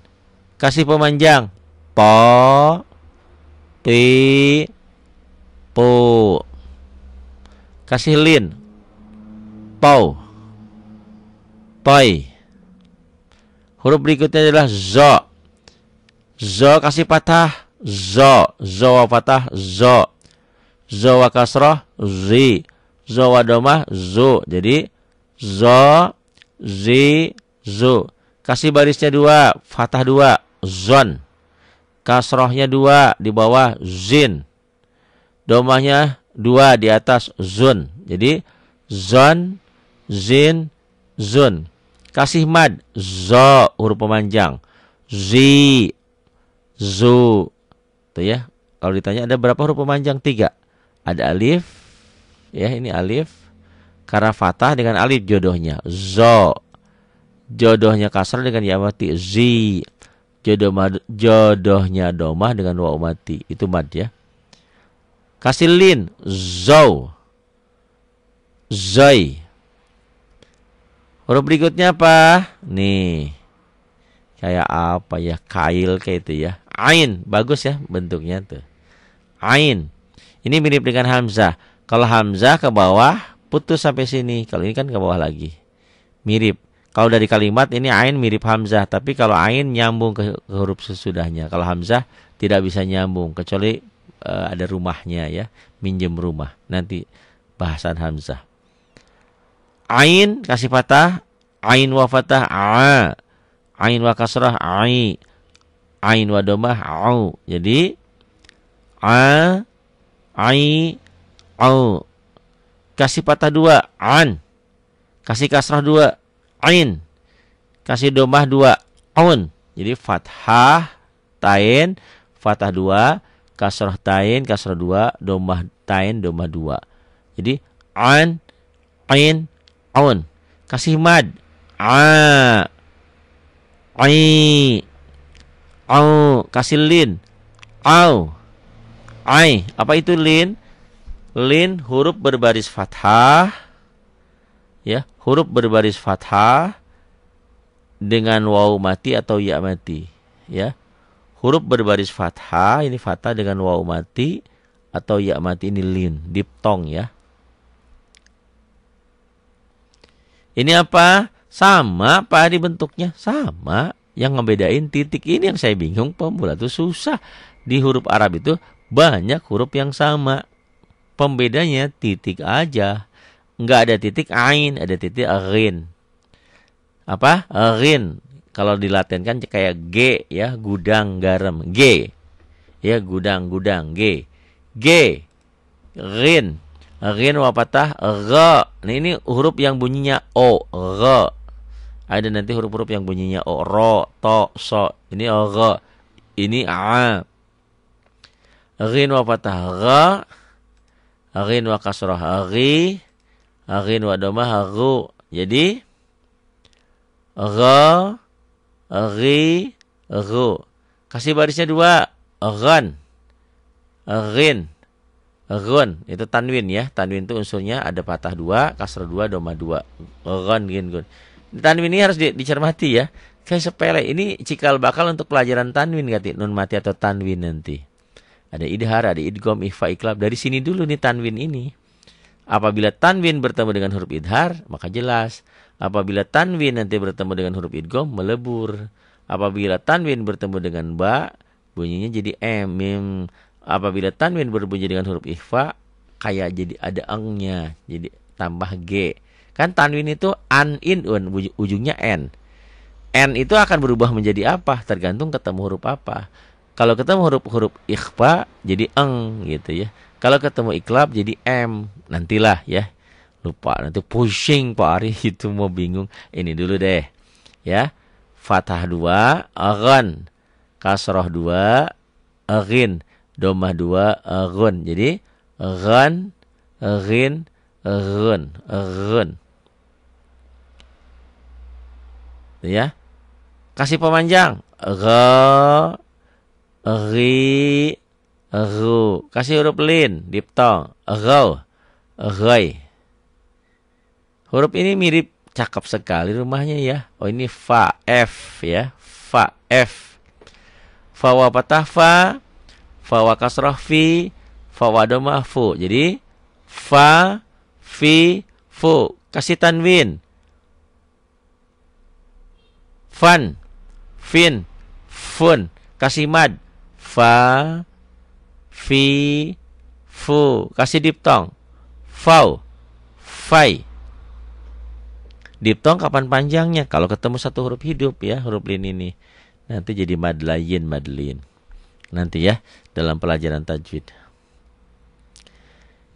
Speaker 1: Kasih pemanjang. Po p po. Kasih lin. Pau. Pai. Huruf berikutnya adalah zo. Zo kasih patah zo, zo wa fathah zo, zo wa kasroh zi, zo wa domah zu. Jadi zo, zi, zu. Kasih barisnya dua, fathah dua, zon. Kasrohnya dua di bawah zin. Domahnya dua di atas zun. Jadi zon, zin, zun. Kasih mad, zo huruf pemanjang. Zi, zu, Tuh ya. Kalau ditanya ada berapa huruf pemanjang? Tiga. Ada alif. Ya, ini alif. Karena fatah dengan alif jodohnya. Zo. Jodohnya kasar dengan ya mati. Zi. Jodoh jodohnya domah dengan wa mati. Itu mad ya. Kasih lin. Zo. Zoi. Huruf berikutnya apa? Nih. Kayak apa ya? Kail kayak itu ya. Ain, bagus ya bentuknya tuh. Ain. Ini mirip dengan hamzah. Kalau hamzah ke bawah putus sampai sini. Kalau ini kan ke bawah lagi. Mirip. Kalau dari kalimat ini ain mirip hamzah, tapi kalau ain nyambung ke, ke huruf sesudahnya. Kalau hamzah tidak bisa nyambung kecuali e, ada rumahnya ya, minjem rumah. Nanti bahasan hamzah. Ain kasih patah, ain wa fatah a. Ain wa kasrah ain wa domah au. Jadi a ai au. Kasih patah dua an. Kasih kasrah dua ain. Kasih domah dua aun. Jadi fathah tain fathah dua kasrah tain kasrah dua domah tain domah dua. Jadi an ain aun. Kasih mad a ai au kasih lin au ai apa itu lin lin huruf berbaris fathah ya huruf berbaris fathah dengan waw mati atau ya mati ya huruf berbaris fathah ini fathah dengan waw mati atau ya mati ini lin diptong ya ini apa sama apa di bentuknya sama yang ngebedain titik ini yang saya bingung pemula itu susah di huruf Arab itu banyak huruf yang sama pembedanya titik aja nggak ada titik ain ada titik rin apa rin kalau dilatenkan kan kayak g ya gudang garam g ya gudang gudang g g rin rin wapatah g, nah ini huruf yang bunyinya o g ada nanti huruf-huruf yang bunyinya o, ro, to, so. Ini o, Ini a. rin wa patah gha. rin wa kasrah ri rin wa domah ru Jadi gha, ri ru Kasih barisnya dua. Ghan. rin Ron itu tanwin ya. Tanwin itu unsurnya ada patah dua, kasroh dua, domah dua. ron gin, gun tanwin ini harus di, dicermati ya. Kayak sepele ini cikal bakal untuk pelajaran tanwin ganti nun mati atau tanwin nanti. Ada idhar, ada idgom, ifa, iklab. Dari sini dulu nih tanwin ini. Apabila tanwin bertemu dengan huruf idhar, maka jelas. Apabila tanwin nanti bertemu dengan huruf idgom, melebur. Apabila tanwin bertemu dengan ba, bunyinya jadi m. Mim. Apabila tanwin berbunyi dengan huruf ifa, kayak jadi ada engnya, jadi tambah g Kan tanwin itu an in un ujungnya n. N itu akan berubah menjadi apa tergantung ketemu huruf apa. Kalau ketemu huruf-huruf ikhfa jadi eng gitu ya. Kalau ketemu iklab jadi m nantilah ya. Lupa nanti pusing Pak Ari itu mau bingung. Ini dulu deh. Ya. Fathah 2, aghan. Kasroh 2, aghin. Domah 2, aghun. Jadi aghan, aghin, Ren, ren. Ya. Kasih pemanjang. Re, ri, ru. Kasih huruf lin, diptong. Ro, rei. Huruf ini mirip cakep sekali rumahnya ya. Oh ini fa f ya. Fa f. Fa wa patah fa. Fa wa kasrah fi. Fa wa domah fu. Jadi fa fi fu kasih tanwin fan fin fun kasih mad fa fi fu kasih diptong. fau fai Diptong kapan panjangnya kalau ketemu satu huruf hidup ya huruf lin ini nanti jadi Mad madlayin madlin nanti ya dalam pelajaran tajwid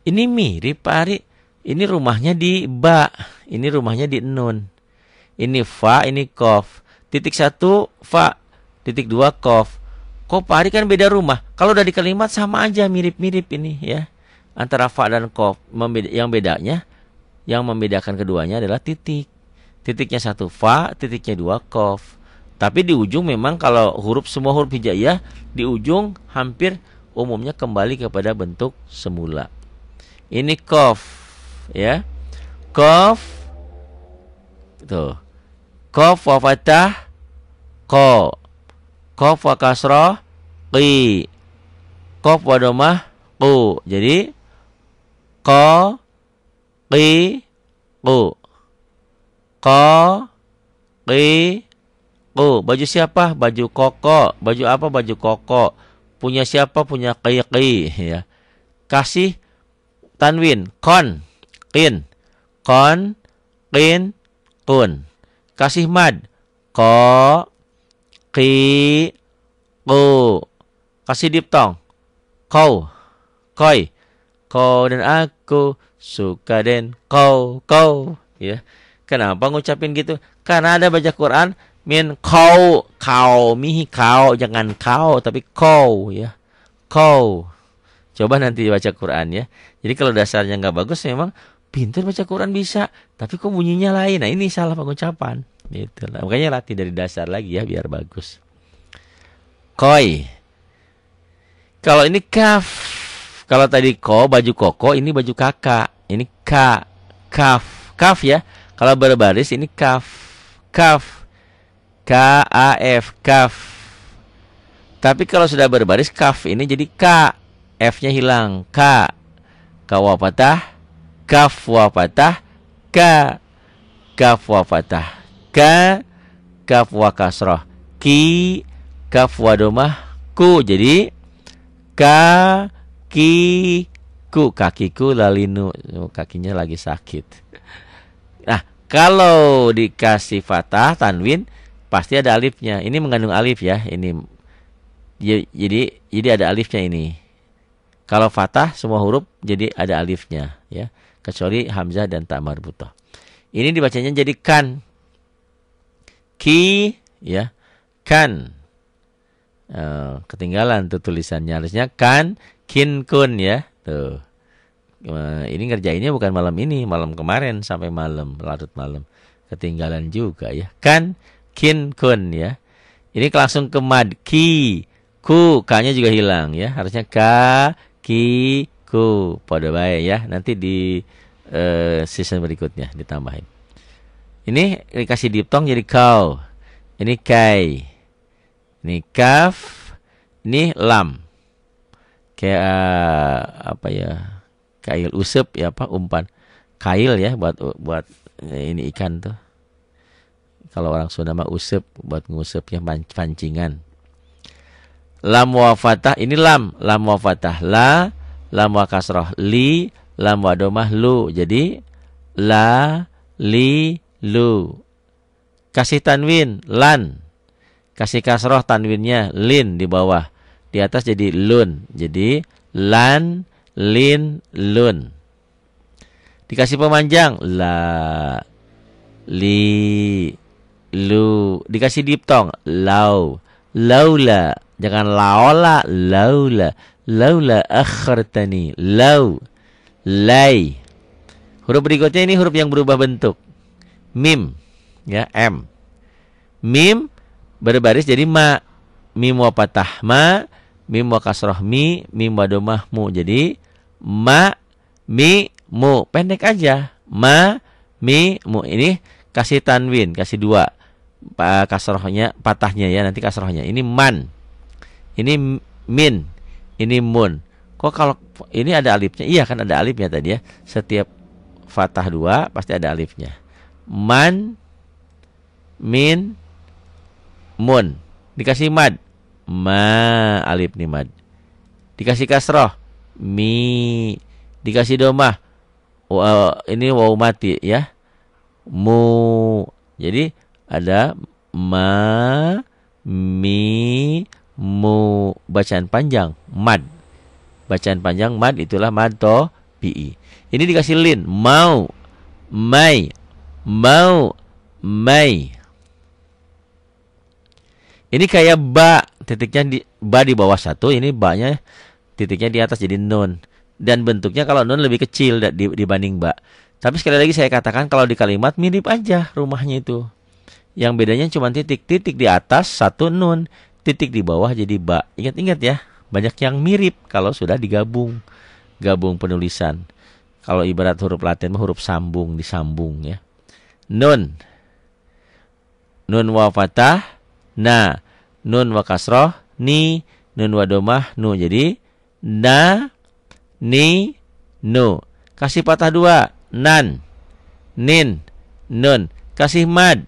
Speaker 1: ini mirip Pak Ari ini rumahnya di ba, ini rumahnya di nun. Ini fa, ini kof. Titik satu fa, titik dua kof. Kopari kan beda rumah. Kalau dari kalimat sama aja mirip-mirip ini ya. Antara fa dan kof membeda, yang bedanya yang membedakan keduanya adalah titik. Titiknya satu fa, titiknya dua kof. Tapi di ujung memang kalau huruf semua huruf hijaiyah di ujung hampir umumnya kembali kepada bentuk semula. Ini kof ya. kof, itu, kof wa fathah ko. kof wa kasrah qi. Kof wa domah ku. Jadi ko qi ku. Ko qi ku. Baju siapa? Baju koko. Baju apa? Baju koko. Punya siapa? Punya qi qi ya. Kasih tanwin kon Qin. Kon. Qin. Kun. Kasih mad. Ko. Qi. Ku. Kasih diptong. Kau. Koi. Kau dan aku suka dan kau. Kau. Ya. Kenapa ngucapin gitu? Karena ada baca Quran min kau kau mihi kau jangan kau tapi kau ya kau coba nanti baca Quran ya jadi kalau dasarnya nggak bagus memang pintar baca Quran bisa, tapi kok bunyinya lain. Nah ini salah pengucapan. Gitu. lah. makanya latih dari dasar lagi ya biar bagus. Koi. Kalau ini kaf. Kalau tadi ko baju koko, ini baju kakak. Ini ka, kaf, kaf ya. Kalau berbaris ini kaf, kaf, k a f, kaf. Tapi kalau sudah berbaris kaf ini jadi k, f-nya hilang, k, kawapatah, kaf wa fatah, ka kaf wa fatah, ka kaf wa kasroh ki kaf wa domah ku jadi ka ki ku kakiku lalinu oh, kakinya lagi sakit nah kalau dikasih fatah tanwin pasti ada alifnya ini mengandung alif ya ini jadi jadi ada alifnya ini kalau fatah semua huruf jadi ada alifnya ya kecuali hamzah dan Tamar Buta. Ini dibacanya jadi kan. Ki ya. Kan. Uh, ketinggalan tuh tulisannya harusnya kan kin kun ya. Tuh. Uh, ini ngerjainnya bukan malam ini, malam kemarin sampai malam, larut malam. Ketinggalan juga ya. Kan kin kun ya. Ini langsung ke mad ki ku kanya juga hilang ya. Harusnya ka ki ku pada baik ya nanti di uh, season berikutnya ditambahin ini dikasih diptong jadi kau ini kai ini kaf ini lam kayak eh, apa ya kail usep ya apa umpan kail ya buat buat ini ikan tuh kalau orang Sunda mah usep buat ngusep ya pancingan lam wafatah ini lam lam wafatah la lam wa kasroh li lam wa domah lu jadi la li lu kasih tanwin lan kasih kasroh tanwinnya lin di bawah di atas jadi lun jadi lan lin lun dikasih pemanjang la li lu dikasih diptong lau laula jangan laola laula Laula akhartani. Lau. Lai. Huruf berikutnya ini huruf yang berubah bentuk. Mim. Ya, M. Mim berbaris jadi ma. Mim wa patah ma. Mim wa kasroh mi. Mim wa domah mu. Jadi ma, mi, mu. Pendek aja. Ma, mi, mu. Ini kasih tanwin. Kasih dua. Kasrohnya, patahnya ya. Nanti kasrohnya. Ini man. Ini min ini mun. Kok kalau ini ada alifnya? Iya kan ada alifnya tadi ya. Setiap fathah dua pasti ada alifnya. Man, min, mun. Dikasih mad. Ma alif nih mad. Dikasih kasroh. Mi. Dikasih domah. Wow, ini wow mati ya. Mu. Jadi ada ma, mi, mu bacaan panjang mad bacaan panjang mad itulah mad to pi. ini dikasih lin mau mai mau mai ini kayak ba titiknya di ba di bawah satu ini ba-nya titiknya di atas jadi nun dan bentuknya kalau nun lebih kecil dibanding ba tapi sekali lagi saya katakan kalau di kalimat mirip aja rumahnya itu yang bedanya cuma titik titik di atas satu nun titik di bawah jadi ba. Ingat-ingat ya, banyak yang mirip kalau sudah digabung. Gabung penulisan. Kalau ibarat huruf Latin huruf sambung disambung ya. Nun. Nun wa fatah na. Nun wa kasroh ni. Nun wa domah nu. Jadi na ni nu. Kasih patah dua. Nan. Nin. Nun. Kasih mad.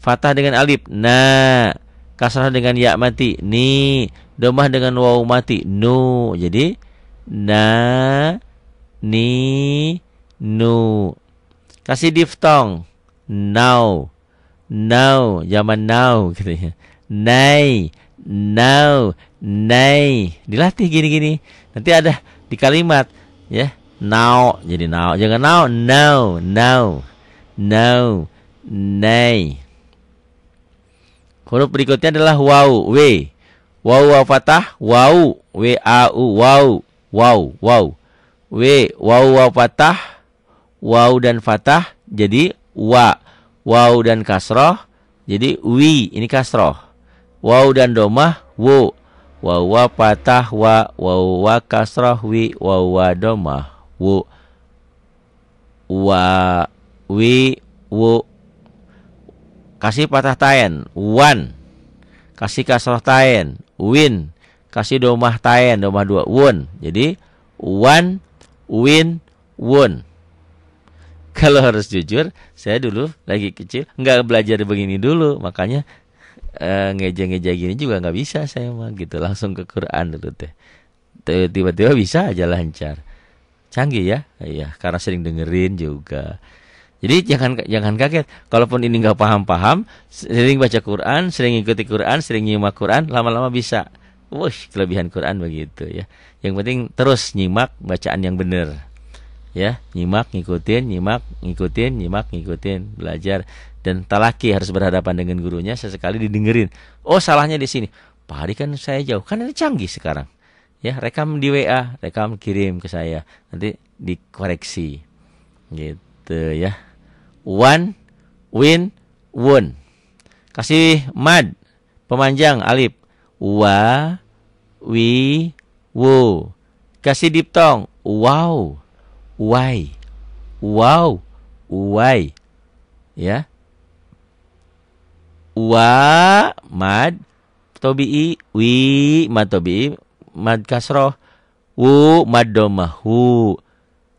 Speaker 1: Fatah dengan alif. Na kasrah dengan ya mati ni domah dengan waw mati nu jadi na ni nu kasih diftong now now zaman now gitu ya nai now nai dilatih gini-gini nanti ada di kalimat ya now jadi now jangan now now now now nay Huruf berikutnya adalah wau, w. Wau wa fathah, wau, w a u, wau, wau, wau. W wau wa fathah, wau dan fathah jadi wa. Wau dan kasroh jadi wi, ini kasroh. Wau dan domah, wo. Wau wa fathah, wa, wau wa kasroh, wi, wau wa domah, wo. Wa, wi, wo, Kasih patah tain, wan. Kasih kasroh tain, win. Kasih domah tain, domah dua, won. Jadi wan, win, won. Kalau harus jujur, saya dulu lagi kecil nggak belajar begini dulu, makanya eh, ngeja-ngeja gini juga nggak bisa saya mah gitu langsung ke Quran dulu teh tiba-tiba bisa aja lancar canggih ya iya karena sering dengerin juga jadi jangan jangan kaget. Kalaupun ini nggak paham-paham, sering baca Quran, sering ikuti Quran, sering nyimak Quran, lama-lama bisa. Wush, kelebihan Quran begitu ya. Yang penting terus nyimak bacaan yang benar. Ya, nyimak, ngikutin, nyimak, ngikutin, nyimak, ngikutin, belajar dan talaki harus berhadapan dengan gurunya sesekali didengerin. Oh, salahnya di sini. Pak Hari kan saya jauh, kan ini canggih sekarang. Ya, rekam di WA, rekam kirim ke saya. Nanti dikoreksi. Gitu ya. One, win, won. Kasih mad, pemanjang, alif. Wa, wi, wo. Kasih diptong, wow, wai, Wow, wai, Ya. Wa, mad, tobi'i, wi, mad tobi'i, mad kasroh. Wu, mad domahu.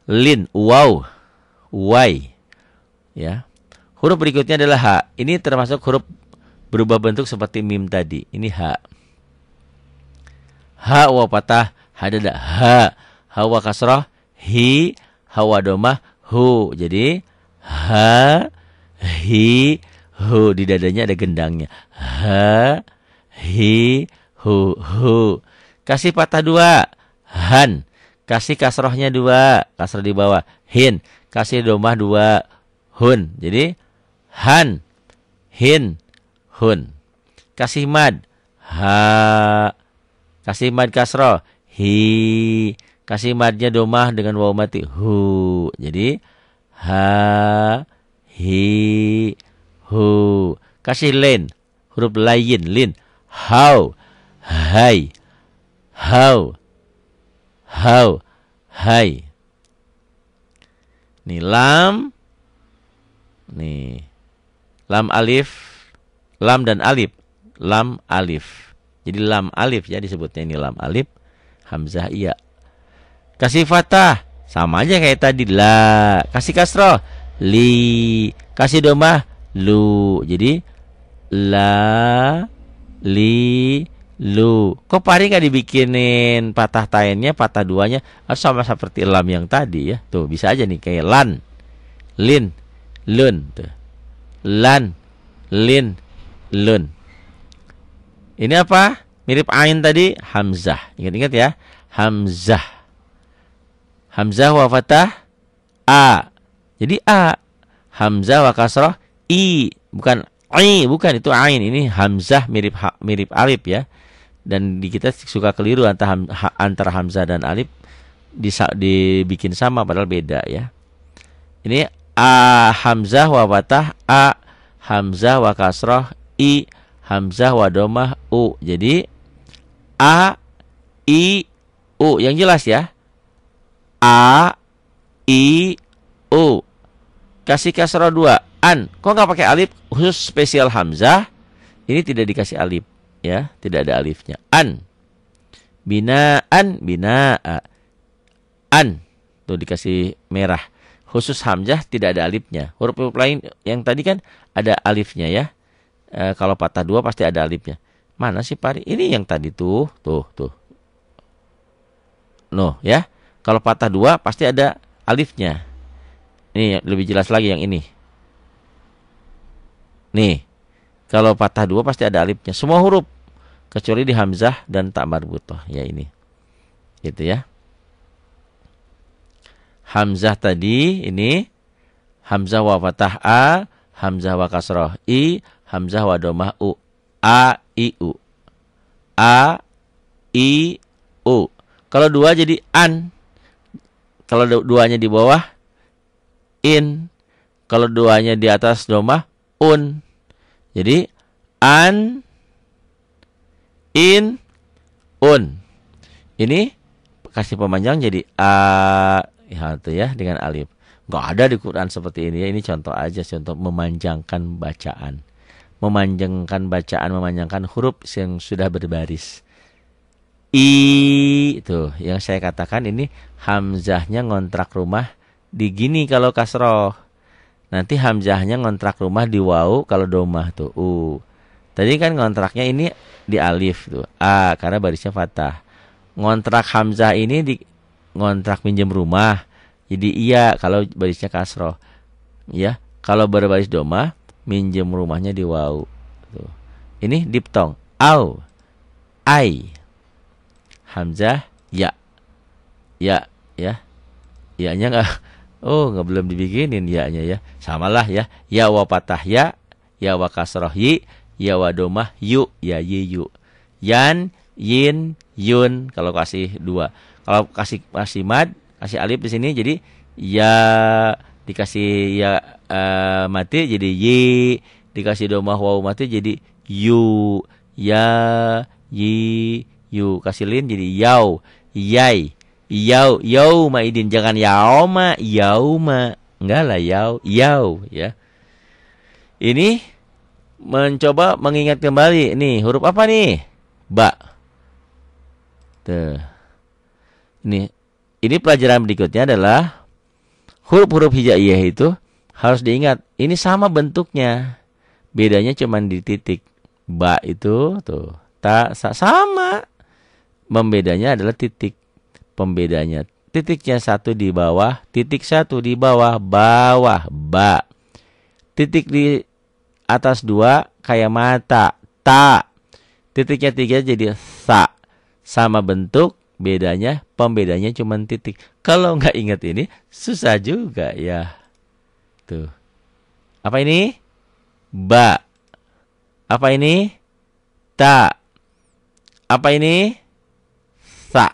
Speaker 1: Lin, wow, wai Ya. Huruf berikutnya adalah H. Ini termasuk huruf berubah bentuk seperti mim tadi. Ini H. H wa patah, hadada H. H wa kasrah, hi, H wa domah, hu. Jadi H, hi, hu. Di dadanya ada gendangnya. H, hi, hu, hu. Kasih patah dua, han. Kasih kasrohnya dua, kasroh di bawah, hin. Kasih domah dua, hun. Jadi han, hin, hun. Kasih mad, ha. Kasih mad kasro, hi. Kasih madnya domah dengan waw mati, hu. Jadi ha, hi, hu. Kasih lin, huruf lain, lin. How, hai, how, how, hai. Nih lam Nih. Lam alif, lam dan alif. Lam alif. Jadi lam alif ya disebutnya ini lam alif. Hamzah iya. Kasih fatah. Sama aja kayak tadi. La. Kasih kasro Li. Kasih domah. Lu. Jadi la li lu. Kok pari gak dibikinin patah tainnya, patah duanya ah, sama seperti lam yang tadi ya. Tuh bisa aja nih kayak lan, lin, lun tuh. Lan, lin, lun. Ini apa? Mirip ain tadi hamzah. Ingat-ingat ya. Hamzah. Hamzah wa fatah a. Jadi a. Hamzah wa kasrah i, bukan i, bukan itu ain. Ini hamzah mirip ha, mirip alif ya. Dan di kita suka keliru antara ham, ha, antara hamzah dan alif dibikin sama padahal beda ya. Ini a hamzah wa fathah a hamzah wa kasroh i hamzah wa domah u. Jadi a i u yang jelas ya. A i u. Kasih kasroh dua. An. Kok nggak pakai alif khusus spesial hamzah? Ini tidak dikasih alif ya, tidak ada alifnya. An. bina Binaan, binaa. An. Tuh dikasih merah khusus hamzah tidak ada alifnya. Huruf-huruf lain yang tadi kan ada alifnya ya. E, kalau patah dua pasti ada alifnya. Mana sih pari? Ini yang tadi tuh, tuh, tuh. No, ya. Kalau patah dua pasti ada alifnya. Ini lebih jelas lagi yang ini. Nih. Kalau patah dua pasti ada alifnya. Semua huruf kecuali di hamzah dan tak marbutoh ya ini. Gitu ya. Hamzah tadi ini Hamzah wa fatah A, Hamzah wa kasroh I, Hamzah wa domah U. A, I, U. A, I, U. Kalau dua jadi an. Kalau duanya di bawah, in. Kalau duanya di atas domah, un. Jadi, an, in, un. Ini kasih pemanjang jadi a, ya itu ya dengan alif nggak ada di Quran seperti ini ya ini contoh aja contoh memanjangkan bacaan memanjangkan bacaan memanjangkan huruf yang sudah berbaris i itu yang saya katakan ini hamzahnya ngontrak rumah di gini kalau kasroh nanti hamzahnya ngontrak rumah di wau kalau domah tuh u tadi kan ngontraknya ini di alif tuh a karena barisnya fathah ngontrak hamzah ini di ngontrak minjem rumah jadi iya kalau barisnya kasroh ya kalau berbaris doma minjem rumahnya di wau tuh ini diptong au ai hamzah ya ya ya ya nya nggak oh nggak belum dibikinin ya nya ya samalah ya ya wa patah ya ya wa kasroh yi ya wa domah yu ya yi yu yan yin yun kalau kasih dua kalau kasih kasih mad, kasih alif di sini jadi ya dikasih ya uh, mati jadi y, dikasih domah wau mati jadi yu, ya, yi, yu. Kasih lin jadi yau, yai. Yau, yau maidin jangan yau ma yau ma Enggak lah yau, yau ya. Ini mencoba mengingat kembali nih huruf apa nih? Ba. Tuh. Ini ini pelajaran berikutnya adalah huruf-huruf hijaiyah itu harus diingat. Ini sama bentuknya. Bedanya cuma di titik. Ba itu tuh, tak sa, sama. Membedanya adalah titik. Pembedanya titiknya satu di bawah, titik satu di bawah, bawah, ba. Titik di atas dua kayak mata, ta. Titiknya tiga jadi sa. Sama bentuk, Bedanya, pembedanya cuma titik. Kalau nggak ingat ini, susah juga ya. Tuh. Apa ini? Ba. Apa ini? Ta. Apa ini? Sa.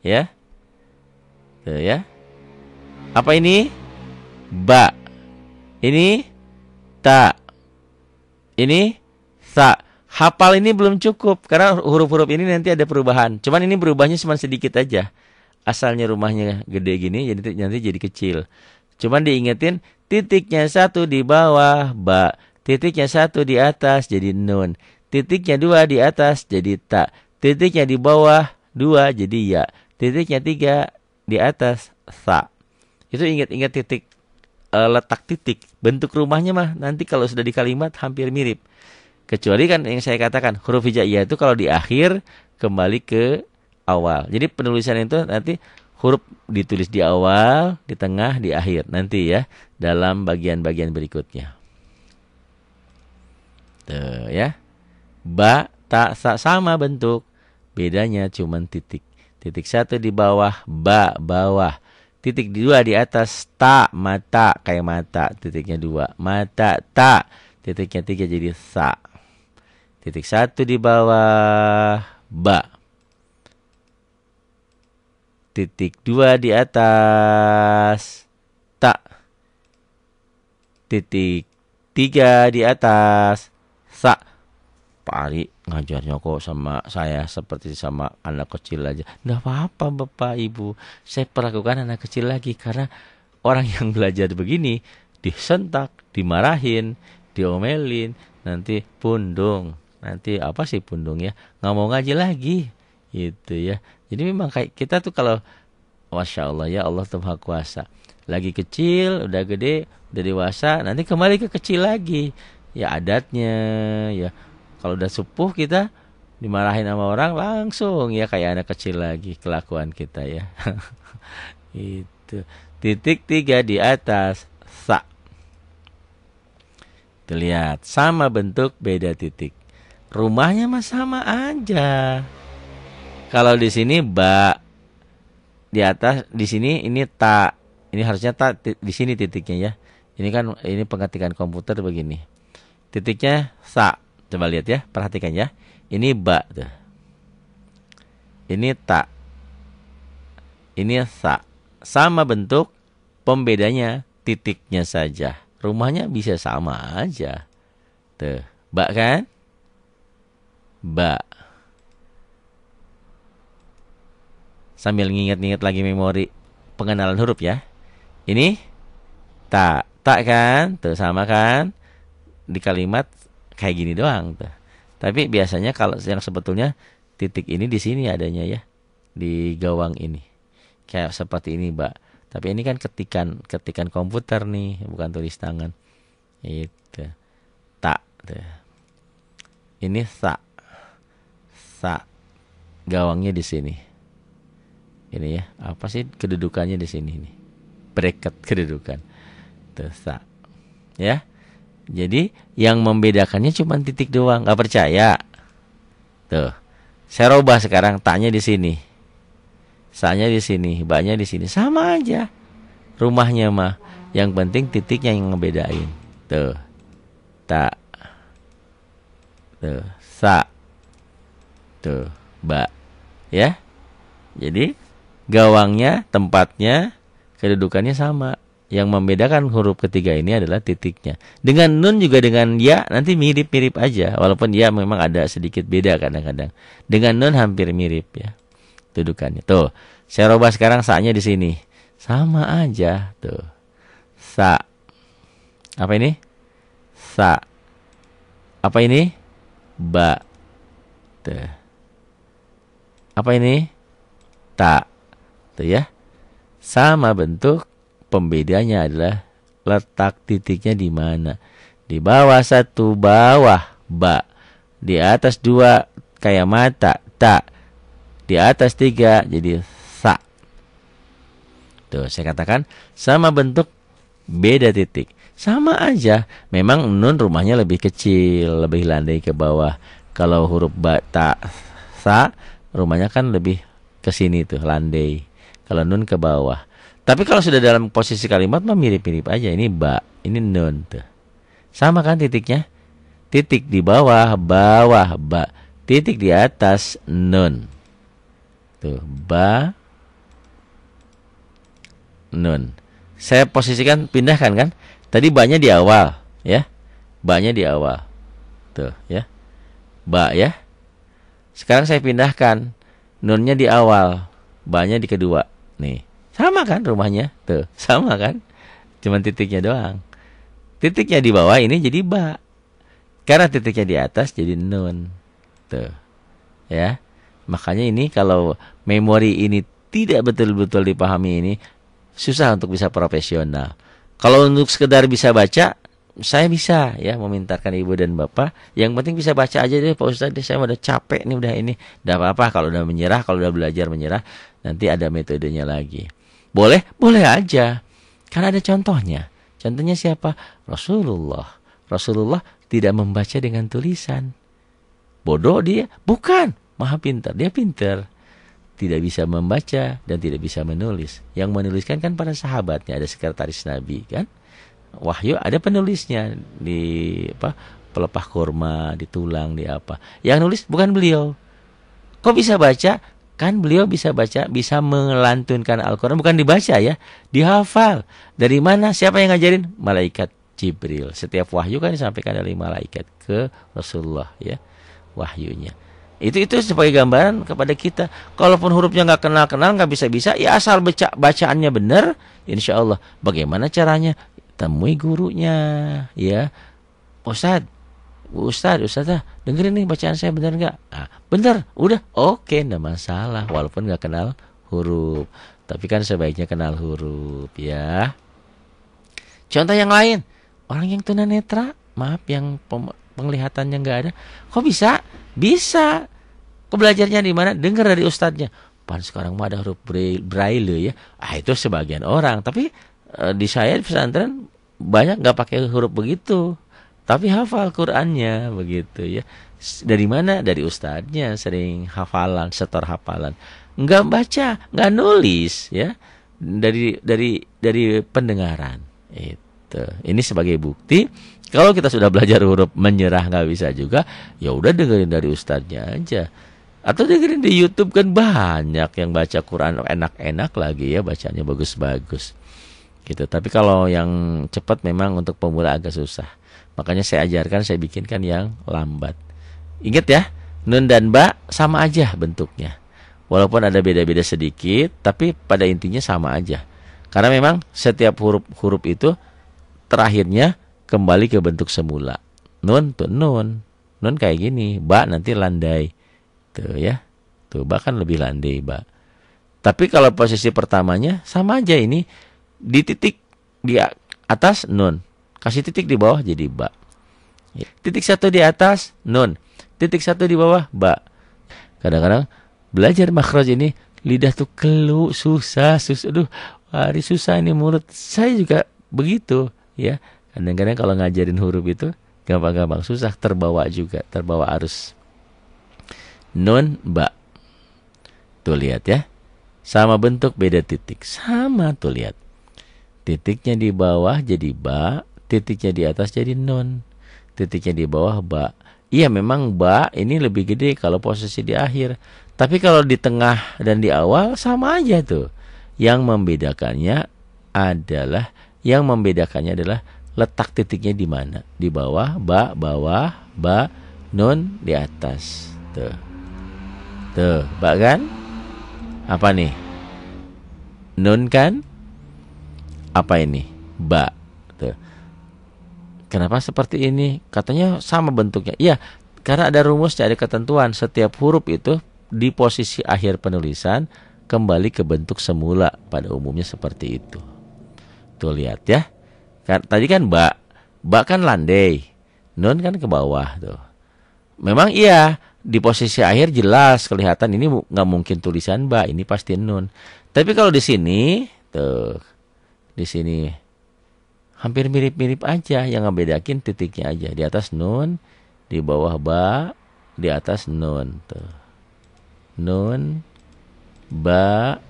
Speaker 1: Ya. Tuh ya. Apa ini? Ba. Ini ta. Ini sa hafal ini belum cukup karena huruf-huruf ini nanti ada perubahan. Cuman ini berubahnya cuma sedikit aja. Asalnya rumahnya gede gini jadi nanti jadi kecil. Cuman diingetin titiknya satu di bawah ba, titiknya satu di atas jadi nun, titiknya dua di atas jadi ta, titiknya di bawah dua jadi ya, titiknya tiga di atas sa. Itu ingat-ingat titik eh, letak titik bentuk rumahnya mah nanti kalau sudah di kalimat hampir mirip. Kecuali kan yang saya katakan huruf hijaiyah itu kalau di akhir kembali ke awal. Jadi penulisan itu nanti huruf ditulis di awal, di tengah, di akhir nanti ya dalam bagian-bagian berikutnya. Tuh ya. Ba tak sa, sama bentuk, bedanya cuman titik. Titik satu di bawah, ba bawah. Titik dua di atas, ta mata kayak mata, titiknya dua. Mata tak, titiknya tiga jadi sa titik satu di bawah ba titik dua di atas tak titik tiga di atas sa Pak Ari ngajarnya kok sama saya seperti sama anak kecil aja nggak apa-apa bapak ibu saya perlakukan anak kecil lagi karena orang yang belajar begini disentak dimarahin diomelin nanti pundung nanti apa sih pundung ya nggak mau ngaji lagi gitu ya jadi memang kayak kita tuh kalau masya Allah ya Allah tuh kuasa lagi kecil udah gede udah dewasa nanti kembali ke kecil lagi ya adatnya ya kalau udah sepuh kita dimarahin sama orang langsung ya kayak anak kecil lagi kelakuan kita ya itu titik tiga di atas sa terlihat sama bentuk beda titik rumahnya mah sama aja. Kalau di sini ba di atas di sini ini ta. Ini harusnya tak di sini titiknya ya. Ini kan ini pengetikan komputer begini. Titiknya sa. Coba lihat ya, perhatikan ya. Ini ba tuh. Ini tak. Ini sa. Sama bentuk pembedanya titiknya saja. Rumahnya bisa sama aja. Tuh, ba kan? ba sambil nginget-nginget lagi memori pengenalan huruf ya ini tak tak kan tuh sama kan di kalimat kayak gini doang tuh tapi biasanya kalau yang sebetulnya titik ini di sini adanya ya di gawang ini kayak seperti ini mbak tapi ini kan ketikan ketikan komputer nih bukan tulis tangan itu tak tuh. ini tak rasa gawangnya di sini. Ini ya, apa sih kedudukannya di sini ini Bracket kedudukan. sa Ya. Jadi yang membedakannya cuma titik doang. nggak percaya? Tuh. Saya rubah sekarang tanya di sini. Sanya di sini, banyak di sini. Sama aja. Rumahnya mah. Yang penting titiknya yang ngebedain. Tuh. Tak. Tuh. Sa. Tuh, gitu, Mbak. Ya. Jadi gawangnya, tempatnya, kedudukannya sama. Yang membedakan huruf ketiga ini adalah titiknya. Dengan nun juga dengan ya nanti mirip-mirip aja, walaupun ya memang ada sedikit beda kadang-kadang. Dengan nun hampir mirip ya kedudukannya Tuh, saya rubah sekarang sa di sini. Sama aja tuh. Sa. Apa ini? Sa. Apa ini? Ba. Tuh apa ini? tak Tuh ya. Sama bentuk, pembedanya adalah letak titiknya di mana. Di bawah satu bawah ba. Di atas dua kayak mata tak Di atas tiga jadi sa. Tuh, saya katakan sama bentuk beda titik. Sama aja, memang nun rumahnya lebih kecil, lebih landai ke bawah. Kalau huruf ba, tak sa, rumahnya kan lebih ke sini tuh landai. Kalau nun ke bawah. Tapi kalau sudah dalam posisi kalimat mah mirip-mirip aja. Ini ba, ini nun tuh. Sama kan titiknya? Titik di bawah, bawah, ba. Titik di atas, nun. Tuh, ba, nun. Saya posisikan, pindahkan kan? Tadi banyak di awal, ya. Banyak di awal. Tuh, ya. Ba, ya sekarang saya pindahkan nunnya di awal, nya di kedua. Nih, sama kan rumahnya? Tuh, sama kan? Cuman titiknya doang. Titiknya di bawah ini jadi ba. Karena titiknya di atas jadi nun. Tuh. Ya. Makanya ini kalau memori ini tidak betul-betul dipahami ini susah untuk bisa profesional. Kalau untuk sekedar bisa baca, saya bisa ya memintarkan ibu dan bapak. Yang penting bisa baca aja deh Pak Ustadz, deh, saya udah capek nih udah ini. Tidak apa-apa kalau udah menyerah, kalau udah belajar menyerah, nanti ada metodenya lagi. Boleh? Boleh aja. Karena ada contohnya. Contohnya siapa? Rasulullah. Rasulullah tidak membaca dengan tulisan. Bodoh dia? Bukan. Maha pintar. Dia pintar tidak bisa membaca dan tidak bisa menulis. Yang menuliskan kan para sahabatnya ada sekretaris Nabi kan wahyu ada penulisnya di apa pelepah kurma di tulang di apa yang nulis bukan beliau kok bisa baca kan beliau bisa baca bisa melantunkan Al-Quran bukan dibaca ya dihafal dari mana siapa yang ngajarin malaikat Jibril setiap wahyu kan disampaikan dari malaikat ke Rasulullah ya wahyunya itu itu sebagai gambaran kepada kita kalaupun hurufnya nggak kenal kenal nggak bisa bisa ya asal baca bacaannya benar insya Allah bagaimana caranya temui gurunya ya Ustad Ustad ustad ah, dengerin nih bacaan saya bener nggak ah bener udah oke okay, nggak masalah walaupun nggak kenal huruf tapi kan sebaiknya kenal huruf ya contoh yang lain orang yang tunanetra maaf yang penglihatannya nggak ada kok bisa bisa kok belajarnya di mana dengar dari ustadnya pan sekarang mah ada huruf braille, braille ya ah itu sebagian orang tapi Eh, di saya di pesantren banyak nggak pakai huruf begitu tapi hafal Qurannya begitu ya dari mana dari ustadznya sering hafalan setor hafalan nggak baca nggak nulis ya dari dari dari pendengaran itu ini sebagai bukti kalau kita sudah belajar huruf menyerah nggak bisa juga ya udah dengerin dari ustadznya aja atau dengerin di YouTube kan banyak yang baca Quran enak-enak lagi ya bacanya bagus-bagus gitu tapi kalau yang cepat memang untuk pemula agak susah makanya saya ajarkan saya bikinkan yang lambat ingat ya nun dan ba sama aja bentuknya walaupun ada beda-beda sedikit tapi pada intinya sama aja karena memang setiap huruf-huruf itu terakhirnya kembali ke bentuk semula nun tuh nun nun kayak gini ba nanti landai tuh ya tuh ba kan lebih landai ba tapi kalau posisi pertamanya sama aja ini di titik di atas nun. Kasih titik di bawah jadi ba. Ya. Titik satu di atas nun. Titik satu di bawah ba. Kadang-kadang belajar makhraj ini lidah tuh kelu susah susah aduh hari susah ini mulut saya juga begitu ya kadang-kadang kalau ngajarin huruf itu gampang-gampang susah terbawa juga terbawa arus nun ba tuh lihat ya sama bentuk beda titik sama tuh lihat Titiknya di bawah jadi ba, titiknya di atas jadi nun. Titiknya di bawah ba. Iya memang ba ini lebih gede kalau posisi di akhir. Tapi kalau di tengah dan di awal sama aja tuh. Yang membedakannya adalah yang membedakannya adalah letak titiknya di mana. Di bawah ba, bawah ba, nun di atas. Tuh. Tuh, ba kan? Apa nih? Nun kan? apa ini ba tuh. kenapa seperti ini katanya sama bentuknya iya karena ada rumus ada ketentuan setiap huruf itu di posisi akhir penulisan kembali ke bentuk semula pada umumnya seperti itu tuh lihat ya kan, tadi kan ba ba kan landai nun kan ke bawah tuh memang iya di posisi akhir jelas kelihatan ini nggak mungkin tulisan ba ini pasti nun tapi kalau di sini tuh di sini hampir mirip-mirip aja yang ngebedakin titiknya aja di atas nun di bawah ba di atas nun tuh nun ba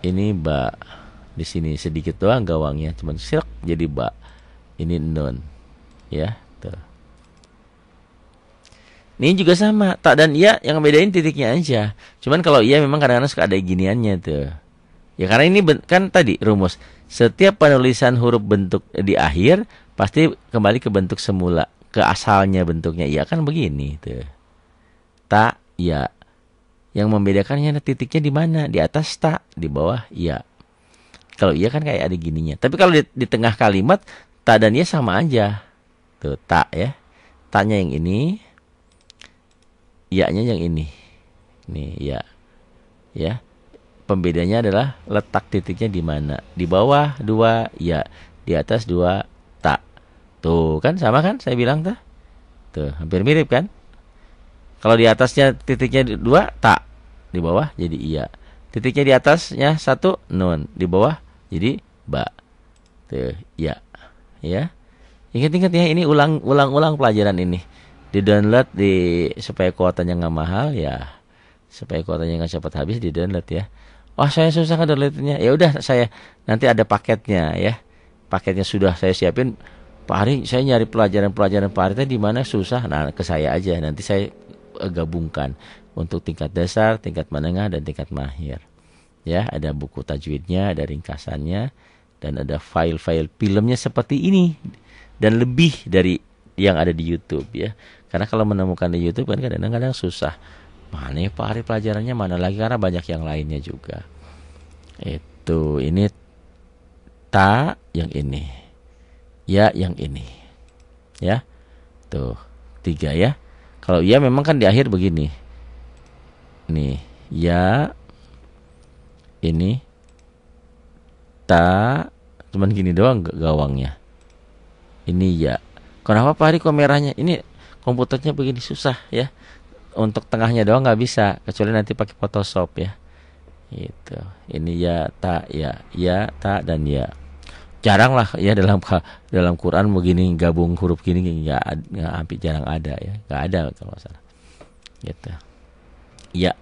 Speaker 1: ini ba di sini sedikit doang gawangnya cuman sirk jadi ba ini nun ya tuh ini juga sama tak dan iya yang ngebedain titiknya aja cuman kalau iya memang kadang-kadang suka ada giniannya tuh ya karena ini kan tadi rumus setiap penulisan huruf bentuk di akhir pasti kembali ke bentuk semula, ke asalnya bentuknya. Iya kan begini tuh. tak ya. Yang membedakannya titiknya di mana? Di atas tak di bawah ya. Kalau iya kan kayak ada gininya. Tapi kalau di, di tengah kalimat tak dan ya sama aja. Tuh tak ya. Tanya yang ini. Ya-nya yang ini. Nih ya. Ya. Pembedanya adalah letak titiknya di mana. Di bawah dua ya, di atas dua tak. Tuh kan sama kan saya bilang tuh. Tuh hampir mirip kan. Kalau di atasnya titiknya dua tak, di bawah jadi iya. Titiknya di atasnya satu nun, di bawah jadi ba. Tuh ya, ya. Ingat-ingat ya ini ulang-ulang-ulang pelajaran ini. Di download di supaya kuotanya nggak mahal ya supaya kuotanya nggak cepat habis di download ya wah oh, saya susah kan lihatnya ya udah saya nanti ada paketnya ya paketnya sudah saya siapin Pak Hari saya nyari pelajaran-pelajaran Pak Hari tadi mana susah nah ke saya aja nanti saya e, gabungkan untuk tingkat dasar tingkat menengah dan tingkat mahir ya ada buku tajwidnya ada ringkasannya dan ada file-file filmnya seperti ini dan lebih dari yang ada di YouTube ya karena kalau menemukan di YouTube kan kadang-kadang susah mana ya, Pak Ari pelajarannya mana lagi karena banyak yang lainnya juga itu ini ta yang ini ya yang ini ya tuh tiga ya kalau ya memang kan di akhir begini nih ya ini ta cuman gini doang gawangnya ini ya kenapa Pak Ari kok merahnya ini komputernya begini susah ya untuk tengahnya doang nggak bisa kecuali nanti pakai Photoshop ya itu ini ya tak ya ya tak dan ya jarang lah ya dalam dalam Quran begini gabung huruf gini nggak nggak hampir jarang ada ya nggak ada kalau salah gitu ya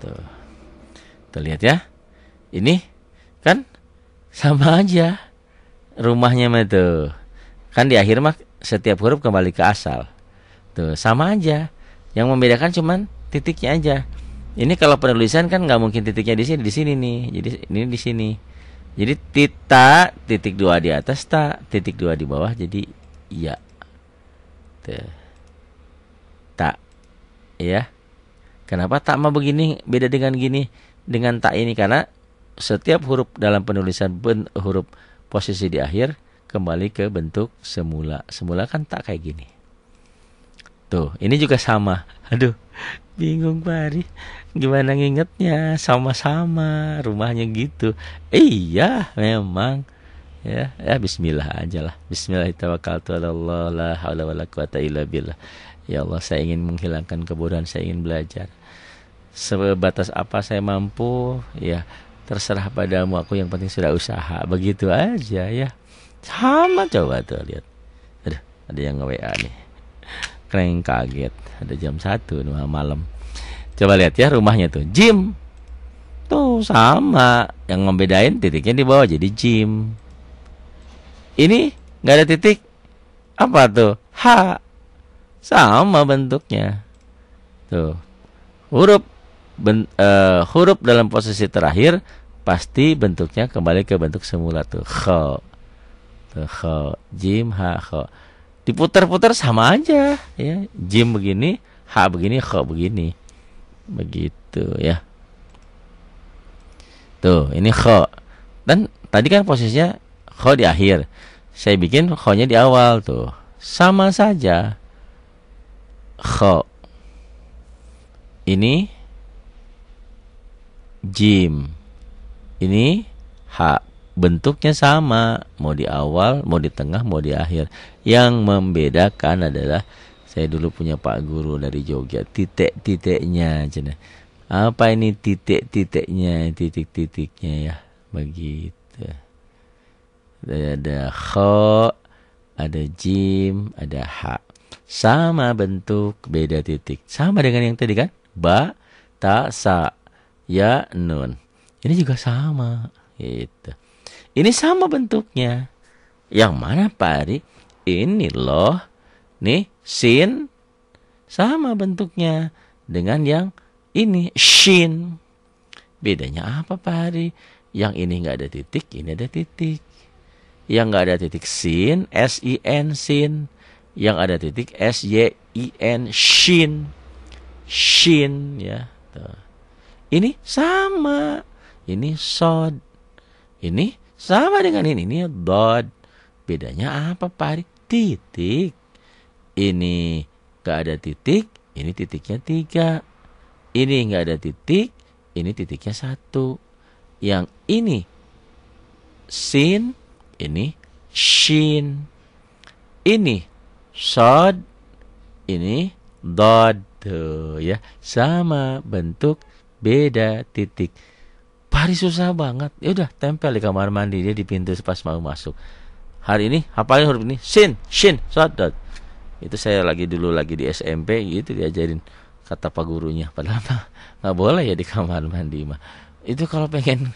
Speaker 1: tuh terlihat ya ini kan sama aja rumahnya itu kan di akhir mah setiap huruf kembali ke asal tuh sama aja yang membedakan cuman titiknya aja. Ini kalau penulisan kan nggak mungkin titiknya di sini, di sini nih. Jadi ini di sini. Jadi tita titik dua di atas ta titik dua di bawah jadi ya tak ya kenapa tak mau begini beda dengan gini dengan tak ini karena setiap huruf dalam penulisan ben, huruf posisi di akhir kembali ke bentuk semula semula kan tak kayak gini Tuh, ini juga sama. Aduh, bingung Pari. Gimana ngingetnya? Sama-sama, rumahnya gitu. Iya, memang. Ya, ya bismillah aja lah. Bismillah Allah, La haula wala quwata illa billah. Ya Allah, saya ingin menghilangkan kebodohan, saya ingin belajar. Sebatas apa saya mampu, ya terserah padamu aku yang penting sudah usaha begitu aja ya sama coba tuh lihat aduh ada yang nge WA nih Kreng kaget, ada jam 1 malam. Coba lihat ya rumahnya tuh, Gym Tuh sama, yang ngebedain titiknya di bawah jadi gym Ini nggak ada titik, apa tuh? H. Sama bentuknya. Tuh. Huruf ben, uh, huruf dalam posisi terakhir pasti bentuknya kembali ke bentuk semula tuh kho tuh kho jim h kho diputar-putar sama aja ya jim begini h begini kh begini begitu ya tuh ini kh dan tadi kan posisinya kh di akhir saya bikin kh-nya di awal tuh sama saja kh ini jim ini h bentuknya sama, mau di awal, mau di tengah, mau di akhir. Yang membedakan adalah saya dulu punya Pak Guru dari Jogja, titik-titiknya cina. Apa ini titik-titiknya, titik-titiknya ya, begitu. Ada ho, ada jim, ada ha. Sama bentuk, beda titik. Sama dengan yang tadi kan? Ba, ta, sa, ya, nun. Ini juga sama. Gitu. Ini sama bentuknya. Yang mana Pak Ari? Ini loh. Nih, sin. Sama bentuknya dengan yang ini, shin. Bedanya apa Pak Ari? Yang ini nggak ada titik, ini ada titik. Yang nggak ada titik sin, S-I-N, sin. Yang ada titik S-Y-I-N, shin. Shin, ya. Tuh. Ini sama. Ini sod. Ini sama dengan ini, ini dot. Bedanya apa Pak Titik. Ini gak ada titik, ini titiknya tiga. Ini gak ada titik, ini titiknya satu. Yang ini sin, ini shin. Ini sod, ini dot Tuh, ya, sama bentuk beda titik hari susah banget. Ya udah tempel di kamar mandi dia di pintu pas mau masuk. Hari ini hafalin ya huruf ini. Sin, shin, sadat Itu saya lagi dulu lagi di SMP gitu diajarin kata pak gurunya. Padahal mah nggak boleh ya di kamar mandi mah. Itu kalau pengen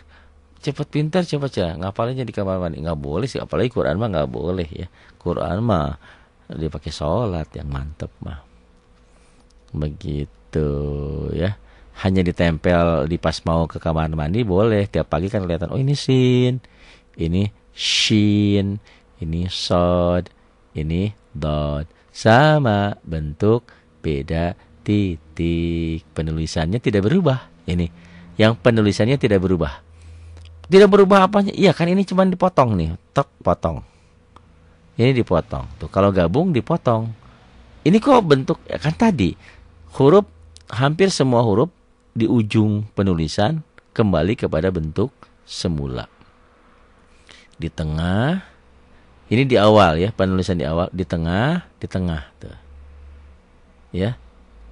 Speaker 1: cepat pintar cepat ya ngapalinnya di kamar mandi nggak boleh sih apalagi Quran mah nggak boleh ya Quran mah dipakai sholat yang mantep mah begitu ya hanya ditempel di pas mau ke kamar mandi boleh tiap pagi kan kelihatan oh ini sin ini shin ini sod ini dot sama bentuk beda titik penulisannya tidak berubah ini yang penulisannya tidak berubah tidak berubah apanya iya kan ini cuma dipotong nih tok potong ini dipotong tuh kalau gabung dipotong ini kok bentuk ya kan tadi huruf hampir semua huruf di ujung penulisan kembali kepada bentuk semula. Di tengah, ini di awal ya, penulisan di awal, di tengah, di tengah tuh. Ya.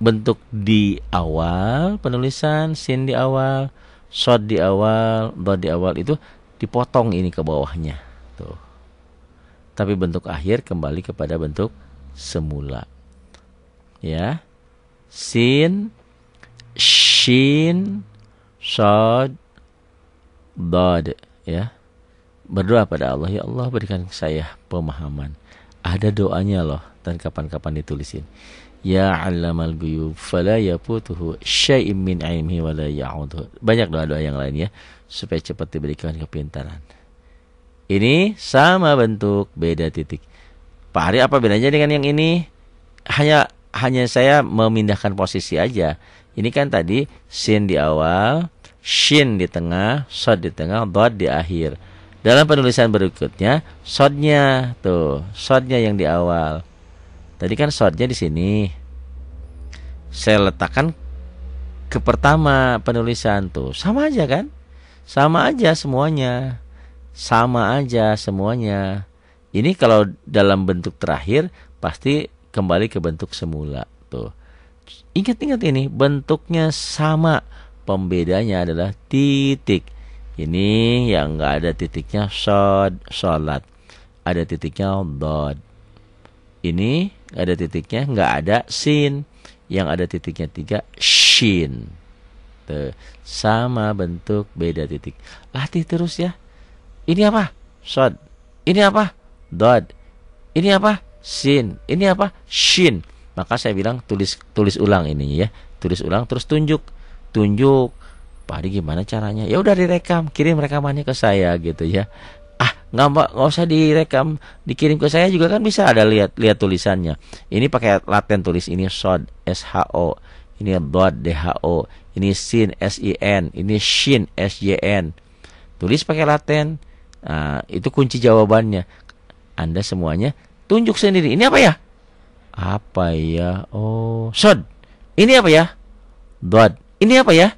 Speaker 1: Bentuk di awal penulisan, sin di awal, shot di awal, dot di awal itu dipotong ini ke bawahnya. Tuh. Tapi bentuk akhir kembali kepada bentuk semula. Ya. Sin sh Shin, Sod, Dod. Ya. Berdoa pada Allah, ya Allah berikan saya pemahaman. Ada doanya loh dan kapan-kapan ditulisin. Ya alamal guyub fala yaputuhu syai'im min ilmihi wala untuk Banyak doa-doa yang lain ya supaya cepat diberikan kepintaran. Ini sama bentuk, beda titik. Pak Hari apa bedanya dengan yang ini? Hanya hanya saya memindahkan posisi aja. Ini kan tadi sin di awal, shin di tengah, sod di tengah, dot di akhir. Dalam penulisan berikutnya, sodnya tuh, sodnya yang di awal. Tadi kan sodnya di sini. Saya letakkan ke pertama penulisan tuh, sama aja kan? Sama aja semuanya. Sama aja semuanya. Ini kalau dalam bentuk terakhir pasti kembali ke bentuk semula tuh. Ingat-ingat ini bentuknya sama, pembedanya adalah titik. Ini yang enggak ada titiknya shod, sholat. Ada titiknya dot. Ini ada titiknya enggak ada sin. Yang ada titiknya tiga shin. Tuh. Sama bentuk beda titik. Latih terus ya. Ini apa? Shod. Ini apa? dot, Ini apa? Sin. Ini apa? Shin. Maka saya bilang tulis tulis ulang ini ya, tulis ulang terus tunjuk, tunjuk. Pak Adi gimana caranya? Ya udah direkam, kirim rekamannya ke saya gitu ya. Ah, nggak nggak usah direkam, dikirim ke saya juga kan bisa ada lihat lihat tulisannya. Ini pakai laten tulis ini sod s h o, ini dot d h o, ini sin s i n, ini shin s y n. Tulis pakai laten. Nah, itu kunci jawabannya. Anda semuanya tunjuk sendiri. Ini apa ya? apa ya oh sod ini apa ya dod ini apa ya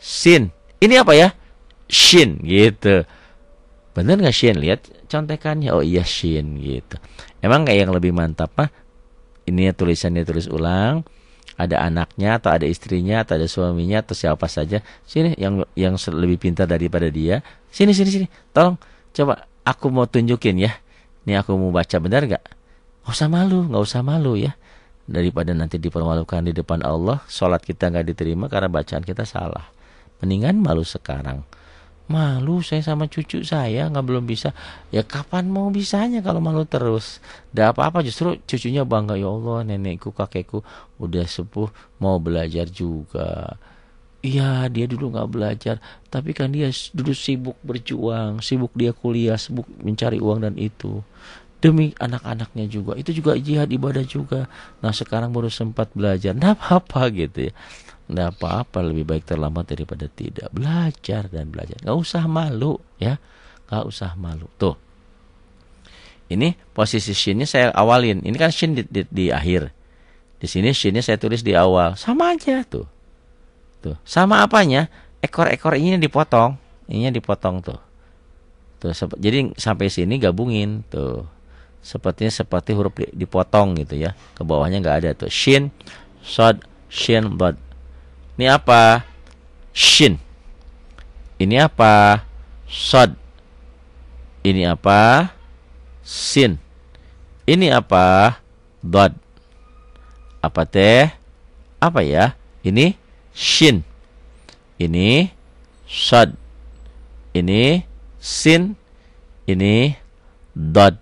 Speaker 1: sin ini apa ya shin gitu bener nggak shin lihat contekannya oh iya shin gitu emang kayak yang lebih mantap mah ini tulisannya tulis ulang ada anaknya atau ada istrinya atau ada suaminya atau siapa saja sini yang yang lebih pintar daripada dia sini sini sini tolong coba aku mau tunjukin ya ini aku mau baca benar nggak Gak usah malu gak usah malu ya daripada nanti dipermalukan di depan Allah sholat kita gak diterima karena bacaan kita salah mendingan malu sekarang malu saya sama cucu saya nggak belum bisa ya kapan mau bisanya kalau malu terus tidak apa apa justru cucunya bangga ya Allah nenekku kakekku udah sepuh mau belajar juga Iya dia dulu nggak belajar Tapi kan dia dulu sibuk berjuang Sibuk dia kuliah Sibuk mencari uang dan itu demi anak-anaknya juga itu juga jihad ibadah juga nah sekarang baru sempat belajar nah apa-apa gitu ya nggak apa-apa lebih baik terlambat daripada tidak belajar dan belajar nggak usah malu ya nggak usah malu tuh ini posisi shinnya saya awalin ini kan shin di, di, di akhir di sini shinnya saya tulis di awal sama aja tuh tuh sama apanya ekor-ekor ini dipotong ini dipotong tuh tuh jadi sampai sini gabungin tuh sepertinya seperti huruf dipotong gitu ya. Ke bawahnya nggak ada tuh. Shin, sod, shin, bod. Ini apa? Shin. Ini apa? Sod. Ini apa? Sin. Ini apa? Dod. Apa teh? Apa ya? Ini shin. Ini sod. Ini sin. Ini dot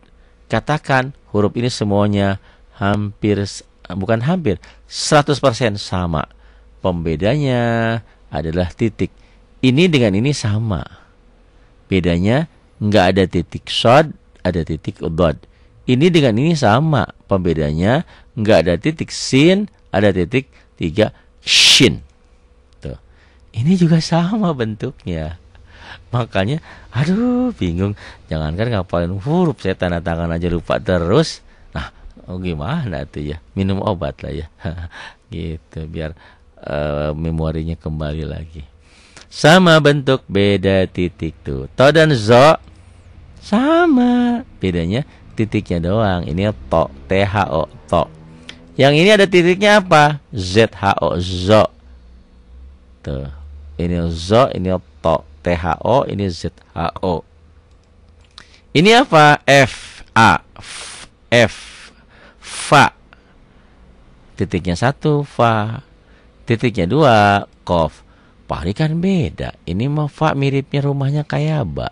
Speaker 1: katakan huruf ini semuanya hampir bukan hampir 100% sama. Pembedanya adalah titik. Ini dengan ini sama. Bedanya nggak ada titik shod, ada titik dot. Ini dengan ini sama. Pembedanya nggak ada titik sin, ada titik tiga shin. Tuh. Ini juga sama bentuknya makanya aduh bingung jangankan ngapain huruf saya tanda tangan aja lupa terus nah oh gimana tuh ya minum obat lah ya gitu biar uh, memorinya kembali lagi sama bentuk beda titik tuh to dan zo sama bedanya titiknya doang ini to t h o to yang ini ada titiknya apa z h o zo tuh ini zo ini THO, ini ZHO. Ini apa? F A F, Fa titiknya satu Fa titiknya dua Kof Pak kan beda ini mau Fa miripnya rumahnya kayak Ba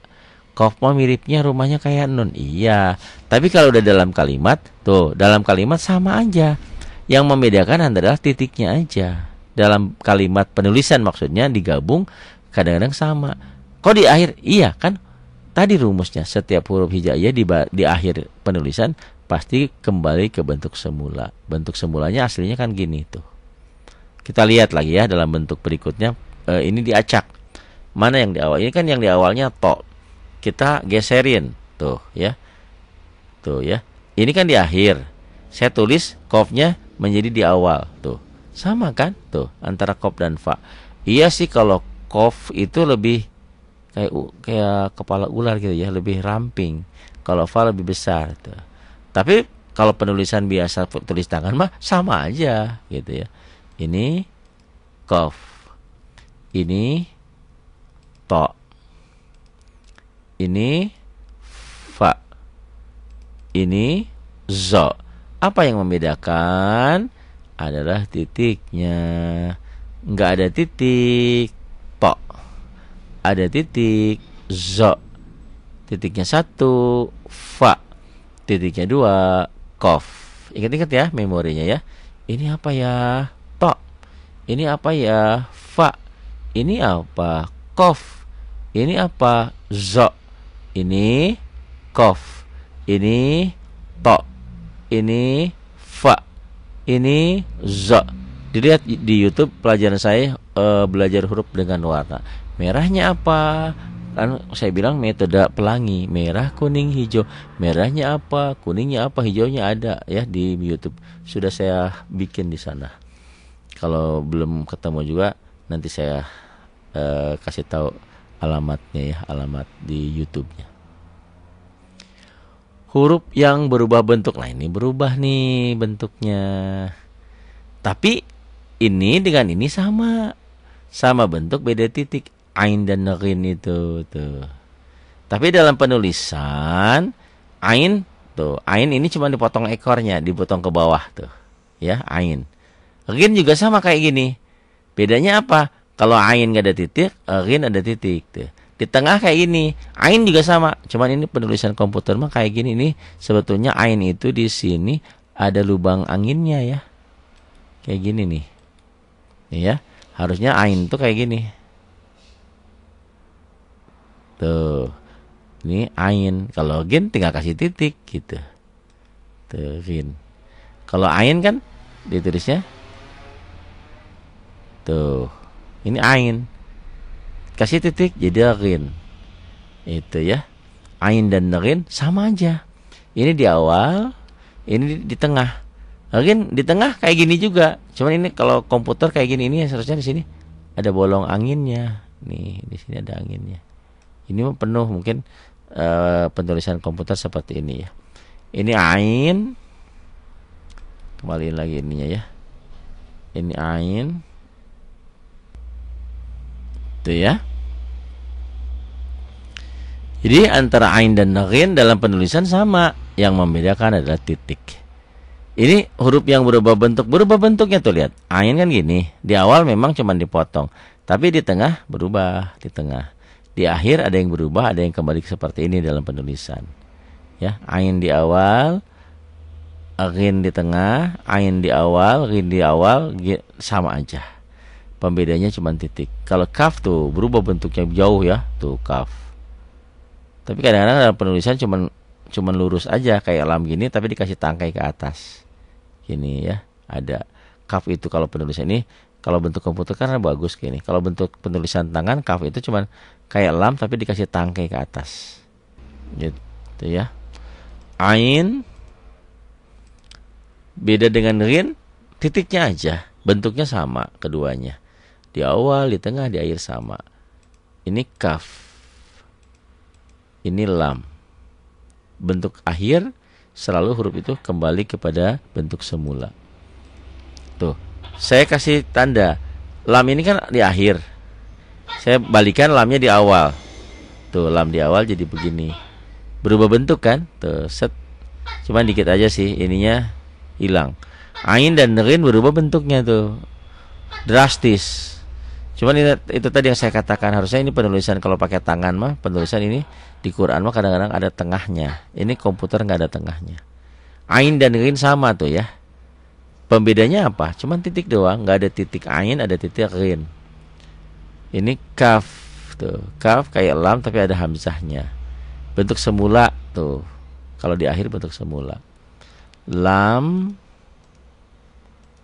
Speaker 1: Kof mau miripnya rumahnya kayak Nun iya tapi kalau udah dalam kalimat tuh dalam kalimat sama aja yang membedakan adalah titiknya aja dalam kalimat penulisan maksudnya digabung kadang-kadang sama. Kok di akhir? Iya kan? Tadi rumusnya setiap huruf hijaiyah di, di akhir penulisan pasti kembali ke bentuk semula. Bentuk semulanya aslinya kan gini tuh. Kita lihat lagi ya dalam bentuk berikutnya. E, ini diacak. Mana yang di awal? Ini kan yang di awalnya to. Kita geserin tuh ya. Tuh ya. Ini kan di akhir. Saya tulis kofnya menjadi di awal tuh. Sama kan? Tuh, antara kop dan fa. Iya sih kalau kof itu lebih kayak kayak kepala ular gitu ya, lebih ramping. Kalau fa lebih besar tuh. Tapi kalau penulisan biasa tulis tangan mah sama aja gitu ya. Ini kof. Ini to. Ini fa. Ini zo. Apa yang membedakan? adalah titiknya. nggak ada titik ada titik zo titiknya satu fa titiknya dua kof ingat-ingat ya memorinya ya ini apa ya to ini apa ya fa ini apa kof ini apa zo ini kof ini to ini fa ini zo dilihat di YouTube pelajaran saya e, belajar huruf dengan warna merahnya apa kan saya bilang metode pelangi merah kuning hijau merahnya apa kuningnya apa hijaunya ada ya di YouTube sudah saya bikin di sana kalau belum ketemu juga nanti saya uh, kasih tahu alamatnya ya alamat di YouTube-nya huruf yang berubah bentuk nah ini berubah nih bentuknya tapi ini dengan ini sama sama bentuk beda titik ain dan nerin itu tuh. Tapi dalam penulisan ain tuh, ain ini cuma dipotong ekornya, dipotong ke bawah tuh. Ya, ain. Rin juga sama kayak gini. Bedanya apa? Kalau ain gak ada titik, rin ada titik tuh di tengah kayak ini ain juga sama cuman ini penulisan komputer mah kayak gini nih sebetulnya ain itu di sini ada lubang anginnya ya kayak gini nih ya harusnya ain tuh kayak gini Tuh. Gitu. Ini ain. Kalau gin tinggal kasih titik gitu. Tuh, gin. Kalau ain kan ditulisnya tuh. Ini ain. Kasih titik jadi gin. Itu ya. Ain dan gin sama aja. Ini di awal, ini di tengah. Lagian di tengah kayak gini juga. Cuman ini kalau komputer kayak gini ini seharusnya di sini ada bolong anginnya. Nih, di sini ada anginnya ini penuh mungkin uh, penulisan komputer seperti ini ya ini ain kembaliin lagi ininya ya ini ain itu ya jadi antara ain dan nakin dalam penulisan sama yang membedakan adalah titik ini huruf yang berubah bentuk berubah bentuknya tuh lihat ain kan gini di awal memang cuma dipotong tapi di tengah berubah di tengah di akhir ada yang berubah, ada yang kembali seperti ini dalam penulisan. Ya, ain di awal, rin di tengah, ain di awal, rin di awal sama aja. Pembedanya cuma titik. Kalau kaf tuh berubah bentuknya jauh ya, tuh kaf. Tapi kadang-kadang dalam penulisan cuma cuma lurus aja kayak alam gini tapi dikasih tangkai ke atas. Gini ya, ada kaf itu kalau penulisan ini kalau bentuk komputer karena bagus gini. Kalau bentuk penulisan tangan kaf itu cuma kayak lam tapi dikasih tangkai ke atas gitu ya ain beda dengan rin titiknya aja bentuknya sama keduanya di awal di tengah di akhir sama ini kaf ini lam bentuk akhir selalu huruf itu kembali kepada bentuk semula tuh saya kasih tanda lam ini kan di akhir saya balikan lamnya di awal. Tuh, lam di awal jadi begini. Berubah bentuk kan? Tuh, set. Cuman dikit aja sih ininya hilang. angin dan nerin berubah bentuknya tuh. Drastis. Cuman itu, itu tadi yang saya katakan harusnya ini penulisan kalau pakai tangan mah penulisan ini di Quran mah kadang-kadang ada tengahnya. Ini komputer nggak ada tengahnya. angin dan rin sama tuh ya. Pembedanya apa? Cuman titik doang, nggak ada titik angin ada titik rin. Ini kaf tuh. Kaf kayak lam tapi ada hamzahnya. Bentuk semula tuh. Kalau di akhir bentuk semula. Lam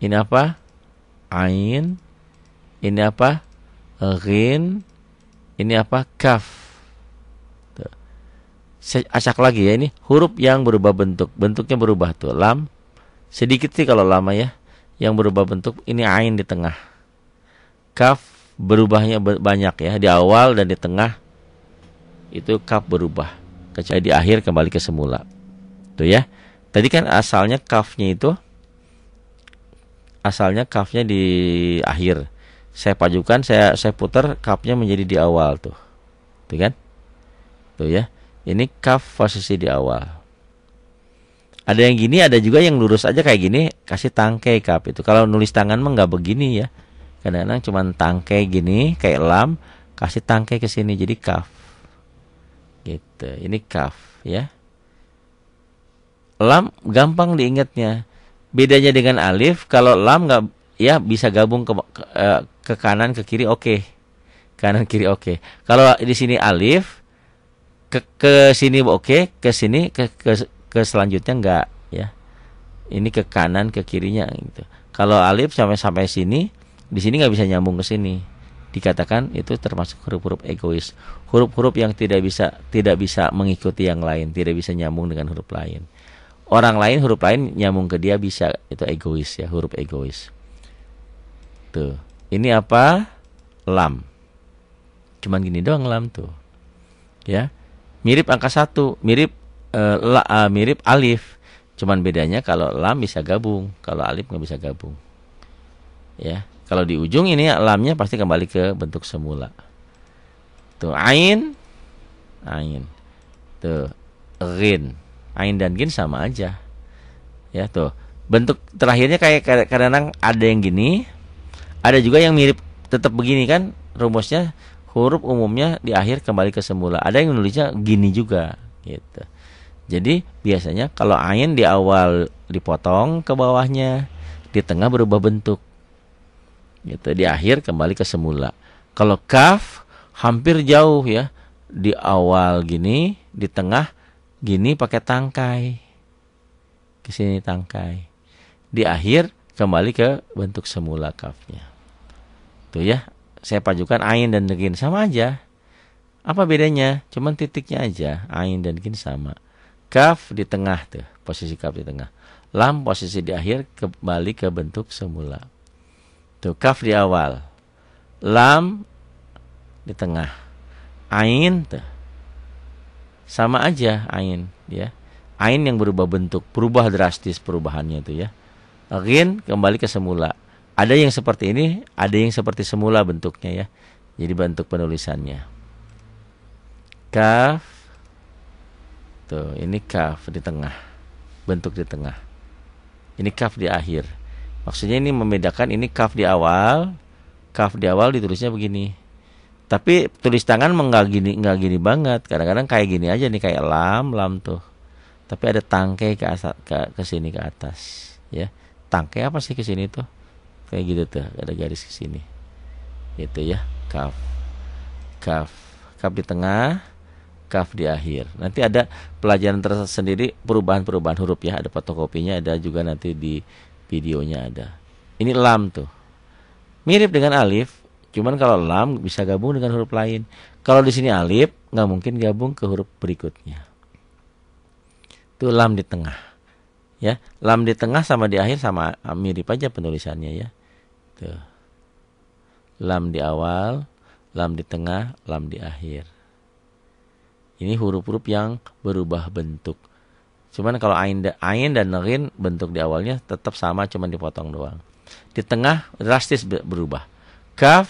Speaker 1: ini apa? Ain. Ini apa? Rin. Ini apa? Kaf Tuh. acak lagi ya ini huruf yang berubah bentuk bentuknya berubah tuh lam sedikit sih kalau lama ya yang berubah bentuk ini ain di tengah kaf berubahnya banyak ya di awal dan di tengah itu kaf berubah kecuali di akhir kembali ke semula tuh ya tadi kan asalnya kafnya itu asalnya kafnya di akhir saya pajukan saya saya putar kafnya menjadi di awal tuh tuh kan tuh ya ini kaf posisi di awal ada yang gini ada juga yang lurus aja kayak gini kasih tangkai kaf itu kalau nulis tangan mah nggak begini ya kadang-kadang cuman tangkai gini kayak lam kasih tangkai ke sini jadi kaf gitu ini kaf ya lam gampang diingatnya bedanya dengan alif kalau lam nggak ya bisa gabung ke ke, eh, ke kanan ke kiri oke okay. kanan kiri oke okay. kalau di sini alif ke ke sini oke okay, ke sini ke ke ke selanjutnya nggak ya ini ke kanan ke kirinya gitu kalau alif sampai sampai sini di sini nggak bisa nyambung ke sini dikatakan itu termasuk huruf-huruf egois huruf-huruf yang tidak bisa tidak bisa mengikuti yang lain tidak bisa nyambung dengan huruf lain orang lain huruf lain nyambung ke dia bisa itu egois ya huruf egois tuh ini apa lam cuman gini doang lam tuh ya mirip angka satu mirip uh, la, uh, mirip alif cuman bedanya kalau lam bisa gabung kalau alif nggak bisa gabung ya kalau di ujung ini lamnya pasti kembali ke bentuk semula. Tuh ain ain. Tuh rin. Ain dan gin sama aja. Ya tuh. Bentuk terakhirnya kayak kadang-kadang ada yang gini, ada juga yang mirip tetap begini kan rumusnya huruf umumnya di akhir kembali ke semula. Ada yang nulisnya gini juga gitu. Jadi biasanya kalau ain di awal dipotong ke bawahnya, di tengah berubah bentuk gitu di akhir kembali ke semula kalau kaf hampir jauh ya di awal gini di tengah gini pakai tangkai ke sini tangkai di akhir kembali ke bentuk semula kafnya tuh ya saya pajukan ain dan negin sama aja apa bedanya cuman titiknya aja ain dan gin sama kaf di tengah tuh posisi kaf di tengah lam posisi di akhir kembali ke bentuk semula Tuh, kaf di awal. Lam di tengah. Ain tuh. Sama aja ain, ya. Ain yang berubah bentuk, berubah drastis perubahannya itu ya. Again kembali ke semula. Ada yang seperti ini, ada yang seperti semula bentuknya ya. Jadi bentuk penulisannya. Kaf Tuh, ini kaf di tengah. Bentuk di tengah. Ini kaf di akhir. Maksudnya ini membedakan ini kaf di awal, kaf di awal ditulisnya begini. Tapi tulis tangan enggak gini enggak gini banget. Kadang-kadang kayak gini aja nih kayak lam lam tuh. Tapi ada tangkai ke asat, ke, ke sini ke atas, ya. Tangkai apa sih ke sini tuh? Kayak gitu tuh, ada garis ke sini. Gitu ya, kaf. Kaf. Kaf di tengah, kaf di akhir. Nanti ada pelajaran tersendiri perubahan-perubahan huruf ya, ada fotokopinya, ada juga nanti di videonya ada. Ini lam tuh. Mirip dengan alif, cuman kalau lam bisa gabung dengan huruf lain. Kalau di sini alif, nggak mungkin gabung ke huruf berikutnya. Itu lam di tengah. Ya, lam di tengah sama di akhir sama ah, mirip aja penulisannya ya. Tuh. Lam di awal, lam di tengah, lam di akhir. Ini huruf-huruf yang berubah bentuk Cuman kalau ain, ain dan nerin bentuk di awalnya tetap sama cuman dipotong doang. Di tengah drastis berubah. Kaf,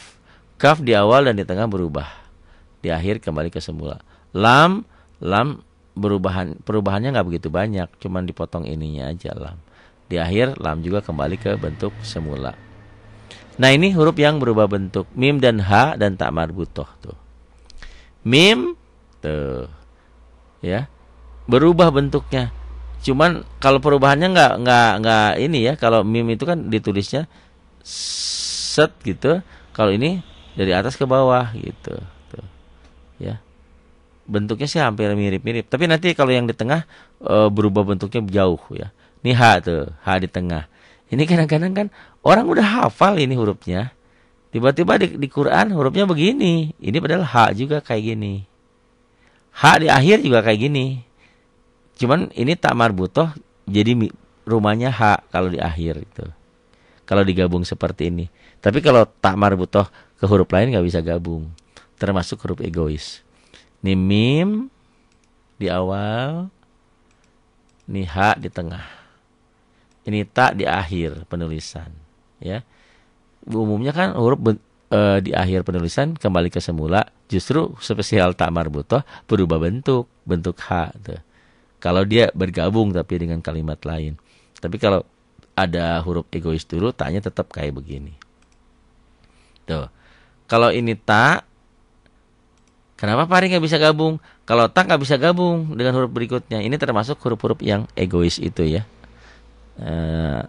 Speaker 1: kaf di awal dan di tengah berubah. Di akhir kembali ke semula. Lam, lam perubahan perubahannya nggak begitu banyak, cuman dipotong ininya aja lam. Di akhir lam juga kembali ke bentuk semula. Nah ini huruf yang berubah bentuk mim dan h dan tak marbutoh tuh. Mim tuh ya berubah bentuknya cuman kalau perubahannya nggak nggak nggak ini ya kalau mim itu kan ditulisnya set gitu kalau ini dari atas ke bawah gitu tuh ya bentuknya sih hampir mirip-mirip tapi nanti kalau yang di tengah e, berubah bentuknya jauh ya ini h tuh h di tengah ini kadang-kadang kan orang udah hafal ini hurufnya tiba-tiba di, di Quran hurufnya begini ini padahal h juga kayak gini h di akhir juga kayak gini Cuman ini tak marbutoh jadi rumahnya H kalau di akhir itu. Kalau digabung seperti ini. Tapi kalau tak marbutoh ke huruf lain nggak bisa gabung. Termasuk huruf egois. Ini mim di awal. Ini H di tengah. Ini tak di akhir penulisan. Ya. Umumnya kan huruf uh, di akhir penulisan kembali ke semula justru spesial tak marbutoh berubah bentuk bentuk h tuh. Kalau dia bergabung tapi dengan kalimat lain. Tapi kalau ada huruf egois dulu, tanya tetap kayak begini. Tuh. Kalau ini tak, Kenapa pari nggak bisa gabung? Kalau tak nggak bisa gabung dengan huruf berikutnya. Ini termasuk huruf-huruf yang egois itu ya. E,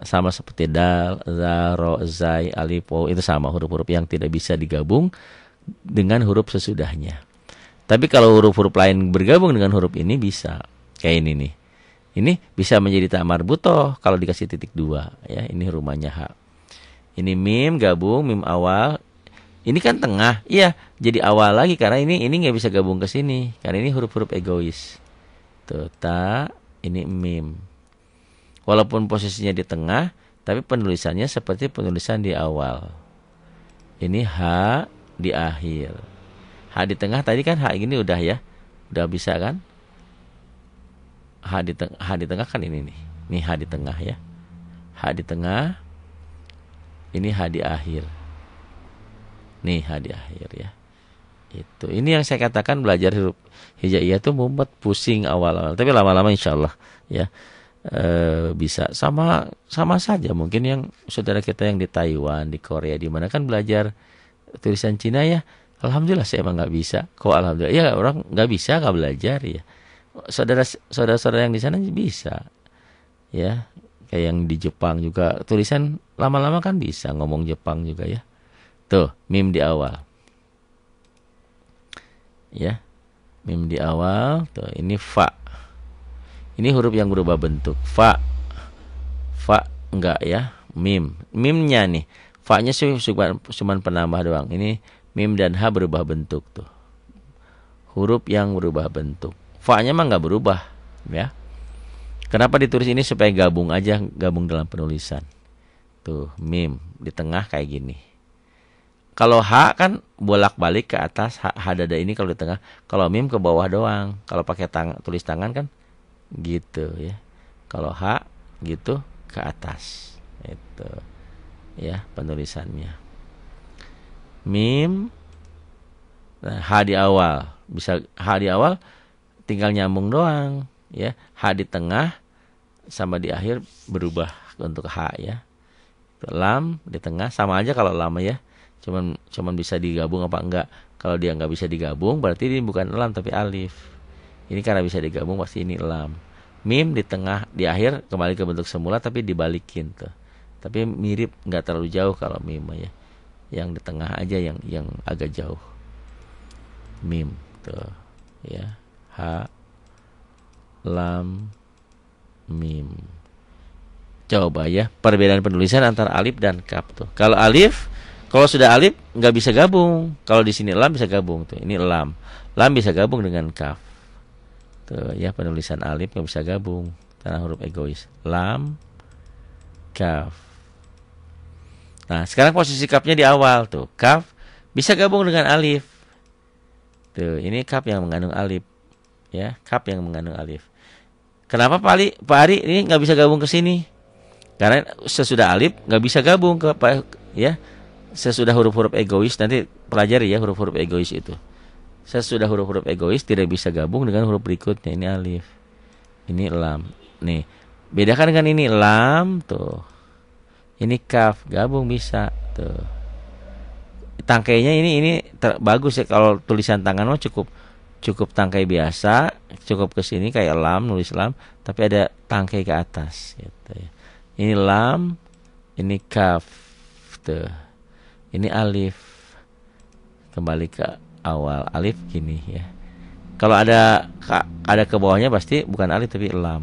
Speaker 1: sama seperti dal, za, ro, zai, alif, itu sama huruf-huruf yang tidak bisa digabung dengan huruf sesudahnya. Tapi kalau huruf-huruf lain bergabung dengan huruf ini bisa kayak ini nih ini bisa menjadi tamar butoh kalau dikasih titik dua ya ini rumahnya hak. ini mim gabung mim awal ini kan tengah iya jadi awal lagi karena ini ini nggak bisa gabung ke sini karena ini huruf-huruf egois tuh ta ini mim walaupun posisinya di tengah tapi penulisannya seperti penulisan di awal ini h di akhir h di tengah tadi kan h ini udah ya udah bisa kan H di, teng H di tengah kan ini nih. Ini H di tengah ya. H di tengah. Ini H di akhir. Nih H di akhir ya. Itu. Ini yang saya katakan belajar huruf hijaiyah itu membuat pusing awal-awal. Tapi lama-lama insya Allah ya. E, bisa sama sama saja mungkin yang saudara kita yang di Taiwan di Korea di mana kan belajar tulisan Cina ya alhamdulillah saya emang nggak bisa kok alhamdulillah ya orang nggak bisa nggak belajar ya saudara saudara yang di sana bisa ya kayak yang di Jepang juga tulisan lama-lama kan bisa ngomong Jepang juga ya tuh mim di awal ya mim di awal tuh ini fa ini huruf yang berubah bentuk fa fa enggak ya mim mimnya nih fa nya cuma cuma penambah doang ini mim dan h berubah bentuk tuh huruf yang berubah bentuk fa-nya mah nggak berubah, ya. Kenapa ditulis ini supaya gabung aja, gabung dalam penulisan. Tuh, mim di tengah kayak gini. Kalau H kan bolak-balik ke atas, H, H dada ini kalau di tengah. Kalau mim ke bawah doang. Kalau pakai tang tulis tangan kan gitu ya. Kalau H gitu ke atas. Itu ya penulisannya. Mim nah, H di awal. Bisa H di awal tinggal nyambung doang ya H di tengah sama di akhir berubah untuk H ya lam di tengah sama aja kalau lama ya cuman cuman bisa digabung apa enggak kalau dia nggak bisa digabung berarti ini bukan lam tapi alif ini karena bisa digabung pasti ini lam mim di tengah di akhir kembali ke bentuk semula tapi dibalikin tuh tapi mirip nggak terlalu jauh kalau mim ya yang di tengah aja yang yang agak jauh mim tuh ya ha lam mim. Coba ya perbedaan penulisan antara alif dan kaf tuh. Kalau alif, kalau sudah alif nggak bisa gabung. Kalau di sini lam bisa gabung tuh. Ini lam, lam bisa gabung dengan kaf. Tuh ya penulisan alif nggak bisa gabung karena huruf egois. Lam, kaf. Nah sekarang posisi kafnya di awal tuh. Kaf bisa gabung dengan alif. Tuh ini kaf yang mengandung alif ya kap yang mengandung alif kenapa Pak Ali Pak Ari ini nggak bisa gabung ke sini karena sesudah alif nggak bisa gabung ke Pak ya sesudah huruf-huruf egois nanti pelajari ya huruf-huruf egois itu sesudah huruf-huruf egois tidak bisa gabung dengan huruf berikutnya ini alif ini lam nih bedakan dengan ini lam tuh ini kaf gabung bisa tuh tangkainya ini ini bagus ya kalau tulisan tangan mah cukup cukup tangkai biasa, cukup ke sini kayak lam nulis lam, tapi ada tangkai ke atas gitu ya. Ini lam, ini kaf. Tuh. Ini alif. Kembali ke awal alif gini ya. Kalau ada ada ke bawahnya pasti bukan alif tapi lam.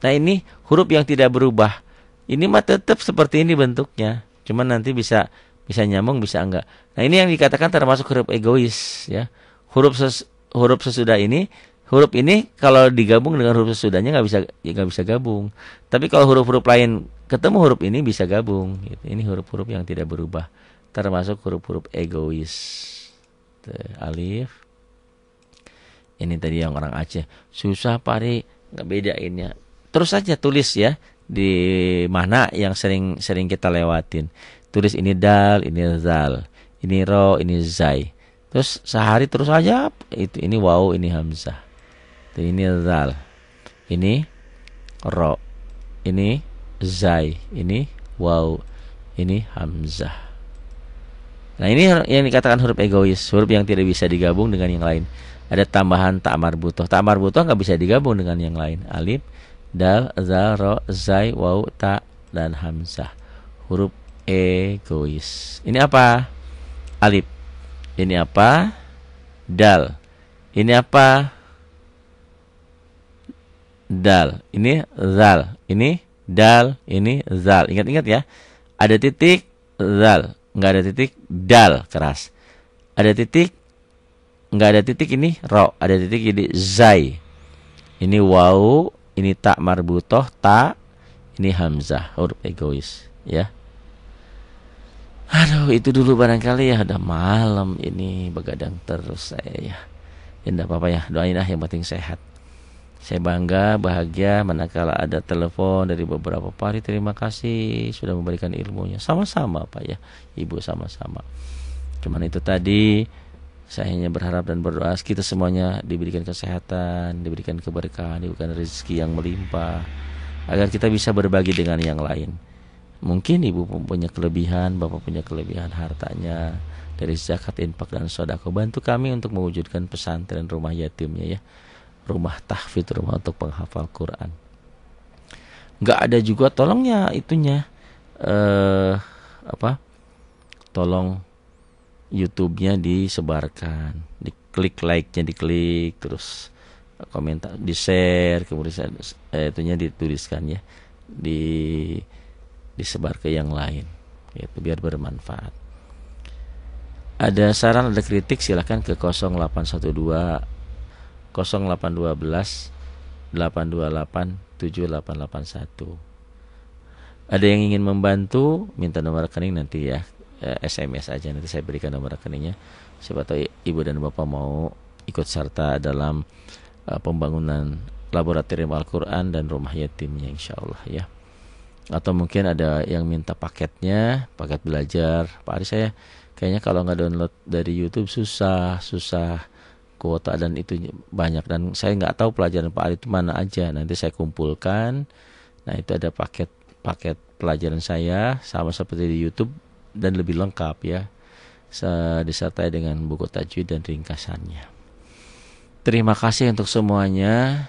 Speaker 1: Nah, ini huruf yang tidak berubah. Ini mah tetap seperti ini bentuknya. Cuman nanti bisa bisa nyambung bisa enggak. Nah, ini yang dikatakan termasuk huruf egois ya huruf ses, huruf sesudah ini huruf ini kalau digabung dengan huruf sesudahnya nggak bisa ya nggak ya bisa gabung. Tapi kalau huruf-huruf lain ketemu huruf ini bisa gabung. Gitu. Ini huruf-huruf yang tidak berubah, termasuk huruf-huruf egois. Tuh, alif. Ini tadi yang orang Aceh susah pari nggak Terus saja tulis ya di mana yang sering sering kita lewatin. Tulis ini dal, ini zal, ini ro, ini zai. Terus sehari terus aja itu ini wau ini hamzah. Itu Ini zal. Ini ro. Ini zai. Ini wau. Ini hamzah. Nah, ini yang dikatakan huruf egois, huruf yang tidak bisa digabung dengan yang lain. Ada tambahan tak marbutoh. Tak marbutoh nggak bisa digabung dengan yang lain. Alif, dal, zal, ro, zai, wau, ta dan hamzah. Huruf egois. Ini apa? Alif ini apa? Dal. Ini apa? Dal. Ini zal. Ini dal. Ini zal. Ingat-ingat ya. Ada titik zal. Nggak ada titik dal keras. Ada titik nggak ada titik ini ro ada titik ini zai ini wau ini tak marbutoh tak ini hamzah huruf egois ya Aduh itu dulu barangkali ya Ada malam ini begadang terus saya ya. Ya enggak apa-apa ya doain lah yang penting sehat. Saya bangga bahagia manakala ada telepon dari beberapa pari terima kasih sudah memberikan ilmunya. Sama-sama Pak ya. Ibu sama-sama. Cuman itu tadi saya hanya berharap dan berdoa kita semuanya diberikan kesehatan, diberikan keberkahan, diberikan rezeki yang melimpah agar kita bisa berbagi dengan yang lain. Mungkin ibu punya kelebihan, bapak punya kelebihan hartanya dari zakat, infak dan sodako. Bantu kami untuk mewujudkan pesantren rumah yatimnya ya, rumah tahfidz, rumah untuk penghafal Quran. Gak ada juga tolongnya itunya eh apa? Tolong YouTube-nya disebarkan, diklik like-nya diklik, terus komentar di share, kemudian eh, itunya dituliskan ya di disebar ke yang lain gitu biar bermanfaat ada saran ada kritik silahkan ke 0812 0812 828 7881 ada yang ingin membantu minta nomor rekening nanti ya SMS eh, aja nanti saya berikan nomor rekeningnya siapa tahu ibu dan bapak mau ikut serta dalam eh, pembangunan laboratorium Al-Quran dan rumah yatimnya insya Allah ya atau mungkin ada yang minta paketnya paket belajar Pak Aris saya kayaknya kalau nggak download dari YouTube susah susah kuota dan itu banyak dan saya nggak tahu pelajaran Pak Aris itu mana aja nanti saya kumpulkan nah itu ada paket paket pelajaran saya sama seperti di YouTube dan lebih lengkap ya disertai dengan buku tajwid dan ringkasannya terima kasih untuk semuanya